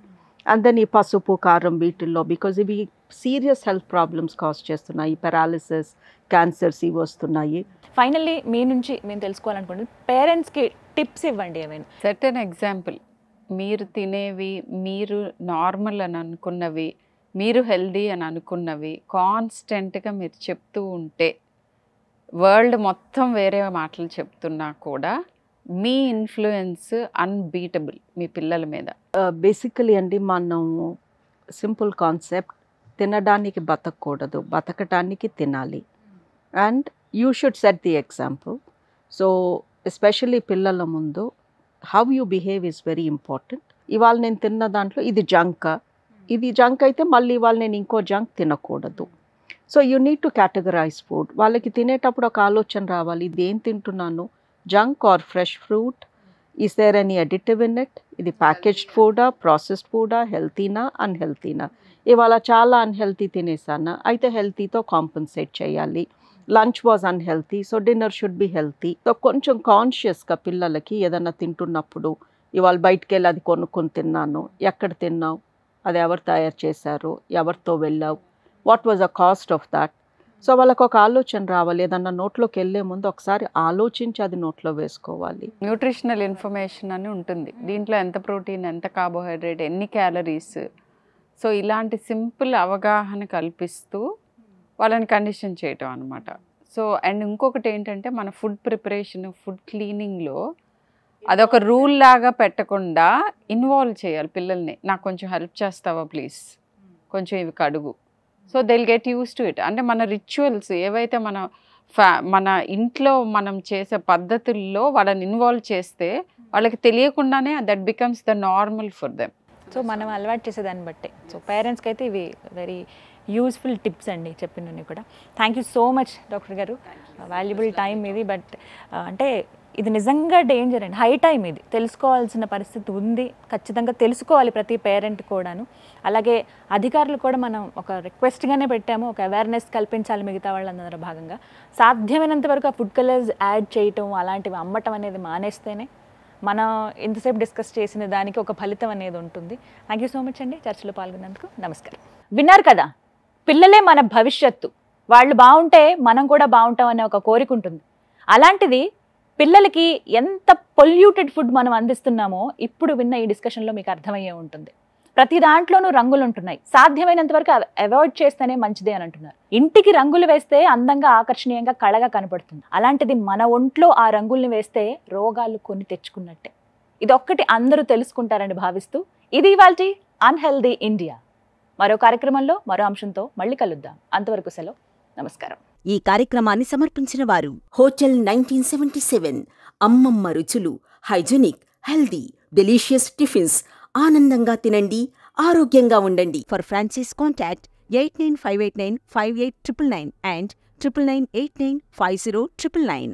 అండ్ దెన్ ఈ పసుపు కారం వీటిల్లో బికాజ్ ఇవి సీరియస్ హెల్త్ ప్రాబ్లమ్స్ కాజ్ చేస్తున్నాయి పెరాలిసిస్ క్యాన్సర్స్ ఇవి వస్తున్నాయి ఫైనల్లీ మీ నుంచి మేము తెలుసుకోవాలనుకోండి పేరెంట్స్కి టిప్స్ ఇవ్వండి ఏమైనా సర్టెన్ ఎగ్జాంపుల్ మీరు తినేవి మీరు నార్మల్ అని అనుకున్నవి మీరు హెల్దీ అని అనుకున్నవి కాన్స్టెంట్గా మీరు చెప్తూ ఉంటే వరల్డ్ మొత్తం వేరే మాటలు చెప్తున్నా కూడా మీ ఇన్ఫ్లుయెన్స్ అన్బీటబుల్ మీ పిల్లల మీద బేసికలీ uh, అండి మనం సింపుల్ కాన్సెప్ట్ తినడానికి బతకూడదు బతకటానికి తినాలి and you should set the example so especially పిల్లల ముందు how you behave is very important ఇవాళ నేను తిన్న దాంట్లో ఇది జంకా ఇది జంక్ అయితే మళ్ళీ వాళ్ళు నేను ఇంకో జంక్ తినకూడదు so you need to categorize food వాళ్ళకి తినేటప్పుడు ఒక ఆలోచన రావాలి ఇది ఏం తింటున్నాను junk or fresh fruit is there any addictive in it ఇది ప్యాకేజ్డ్ ఫుడా ప్రాసెస్డ్ ఫుడా హెల్తీనా అన్హెల్తీనా ఇవాళ చాలా అన్హెల్తీ తినేసానా అయితే హెల్తీతో కాంపన్సేట్ చేయాలి lunch was unhealthy so dinner should be healthy so కొంచెం కాన్షియస్గా పిల్లలకి ఏదైనా తింటున్నప్పుడు ఇవాళ బయటికి వెళ్ళి అది కొనుక్కొని తిన్నాను ఎక్కడ తిన్నావు అది ఎవరు తయారు చేశారు ఎవరితో వెళ్ళావు what was the cost of that so వాళ్ళకి ఒక ఆలోచన రావాలి ఏదన్నా నోట్లోకి వెళ్ళే ముందు ఒకసారి ఆలోచించి అది నోట్లో వేసుకోవాలి న్యూట్రిషనల్ ఇన్ఫర్మేషన్ అని ఉంటుంది దీంట్లో ఎంత ప్రోటీన్ ఎంత కార్బోహైడ్రేట్ ఎన్ని క్యాలరీస్ సో ఇలాంటి సింపుల్ అవగాహన కల్పిస్తూ వాళ్ళని కండిషన్ చేయటం అనమాట సో అండ్ ఇంకొకటి ఏంటంటే మన ఫుడ్ ప్రిపరేషన్ ఫుడ్ క్లీనింగ్లో అదొక రూల్ లాగా పెట్టకుండా ఇన్వాల్వ్ చేయాలి పిల్లల్ని నాకు కొంచెం హెల్ప్ చేస్తావా ప్లీజ్ కొంచెం ఇవి కడుగు so they'll get used to it అంటే మన రిచువల్స్ ఏవైతే మన ఫ్యా మన ఇంట్లో మనం చేసే పద్ధతుల్లో వాళ్ళని ఇన్వాల్వ్ చేస్తే వాళ్ళకి తెలియకుండానే that becomes the normal for them so మనం అలవాటు చేసేదాన్ని బట్టే సో పేరెంట్స్కి అయితే ఇవి వెరీ యూస్ఫుల్ టిప్స్ అండి చెప్పినవి కూడా thank you so much doctor గారు వాల్యుబుల్ టైం ఇది బట్ uh, అంటే ఇది నిజంగా డేంజర్ అండి హై టైం ఇది తెలుసుకోవాల్సిన పరిస్థితి ఉంది ఖచ్చితంగా తెలుసుకోవాలి ప్రతి పేరెంట్ కూడాను అలాగే అధికారులు కూడా మనం ఒక రిక్వెస్ట్గానే పెట్టాము ఒక అవేర్నెస్ కల్పించాలి మిగతా వాళ్ళందరూ భాగంగా సాధ్యమైనంత వరకు ఆ ఫుడ్ కలర్స్ యాడ్ చేయటం అలాంటివి అమ్మటం అనేది మానేస్తేనే మనం ఇంతసేపు డిస్కస్ చేసిన దానికి ఒక ఫలితం అనేది ఉంటుంది థ్యాంక్ యూ సో మచ్ అండి చర్చలో పాల్గొన్నందుకు నమస్కారం విన్నారు కదా పిల్లలే మన భవిష్యత్తు వాళ్ళు బాగుంటే మనం కూడా బాగుంటాం అనే ఒక కోరిక ఉంటుంది అలాంటిది పిల్లలకి ఎంత పొల్యూటెడ్ ఫుడ్ మనం అందిస్తున్నామో ఇప్పుడు విన్న ఈ డిస్కషన్లో మీకు అర్థమయ్యే ఉంటుంది ప్రతి దాంట్లోనూ రంగులు ఉంటున్నాయి సాధ్యమైనంత వరకు అవాయిడ్ చేస్తేనే మంచిదే అని అంటున్నారు ఇంటికి రంగులు వేస్తే అందంగా ఆకర్షణీయంగా కళగా కనపడుతుంది అలాంటిది మన ఒంట్లో ఆ రంగుల్ని వేస్తే రోగాలు కొని తెచ్చుకున్నట్టే ఇది ఒక్కటి అందరూ తెలుసుకుంటారని భావిస్తూ ఇది ఇవాళ అన్హెల్దీ ఇండియా మరో కార్యక్రమంలో మరో అంశంతో మళ్ళీ కలుద్దాం అంతవరకు సెలవు నమస్కారం ఈ కార్యక్రమాన్ని సమర్పించిన వారు హోటల్ నైన్టీన్ సెవెంటీ సెవెన్ అమ్మమ్మ రుచులు హైజెనిక్ హెల్దీ డెలీషియస్ టిఫిన్స్ ఆనందంగా తినండి ఆరోగ్యంగా ఉండండి for Francis contact eight nine five eight nine five eight triple nine and triple nine eight nine five zero triple nine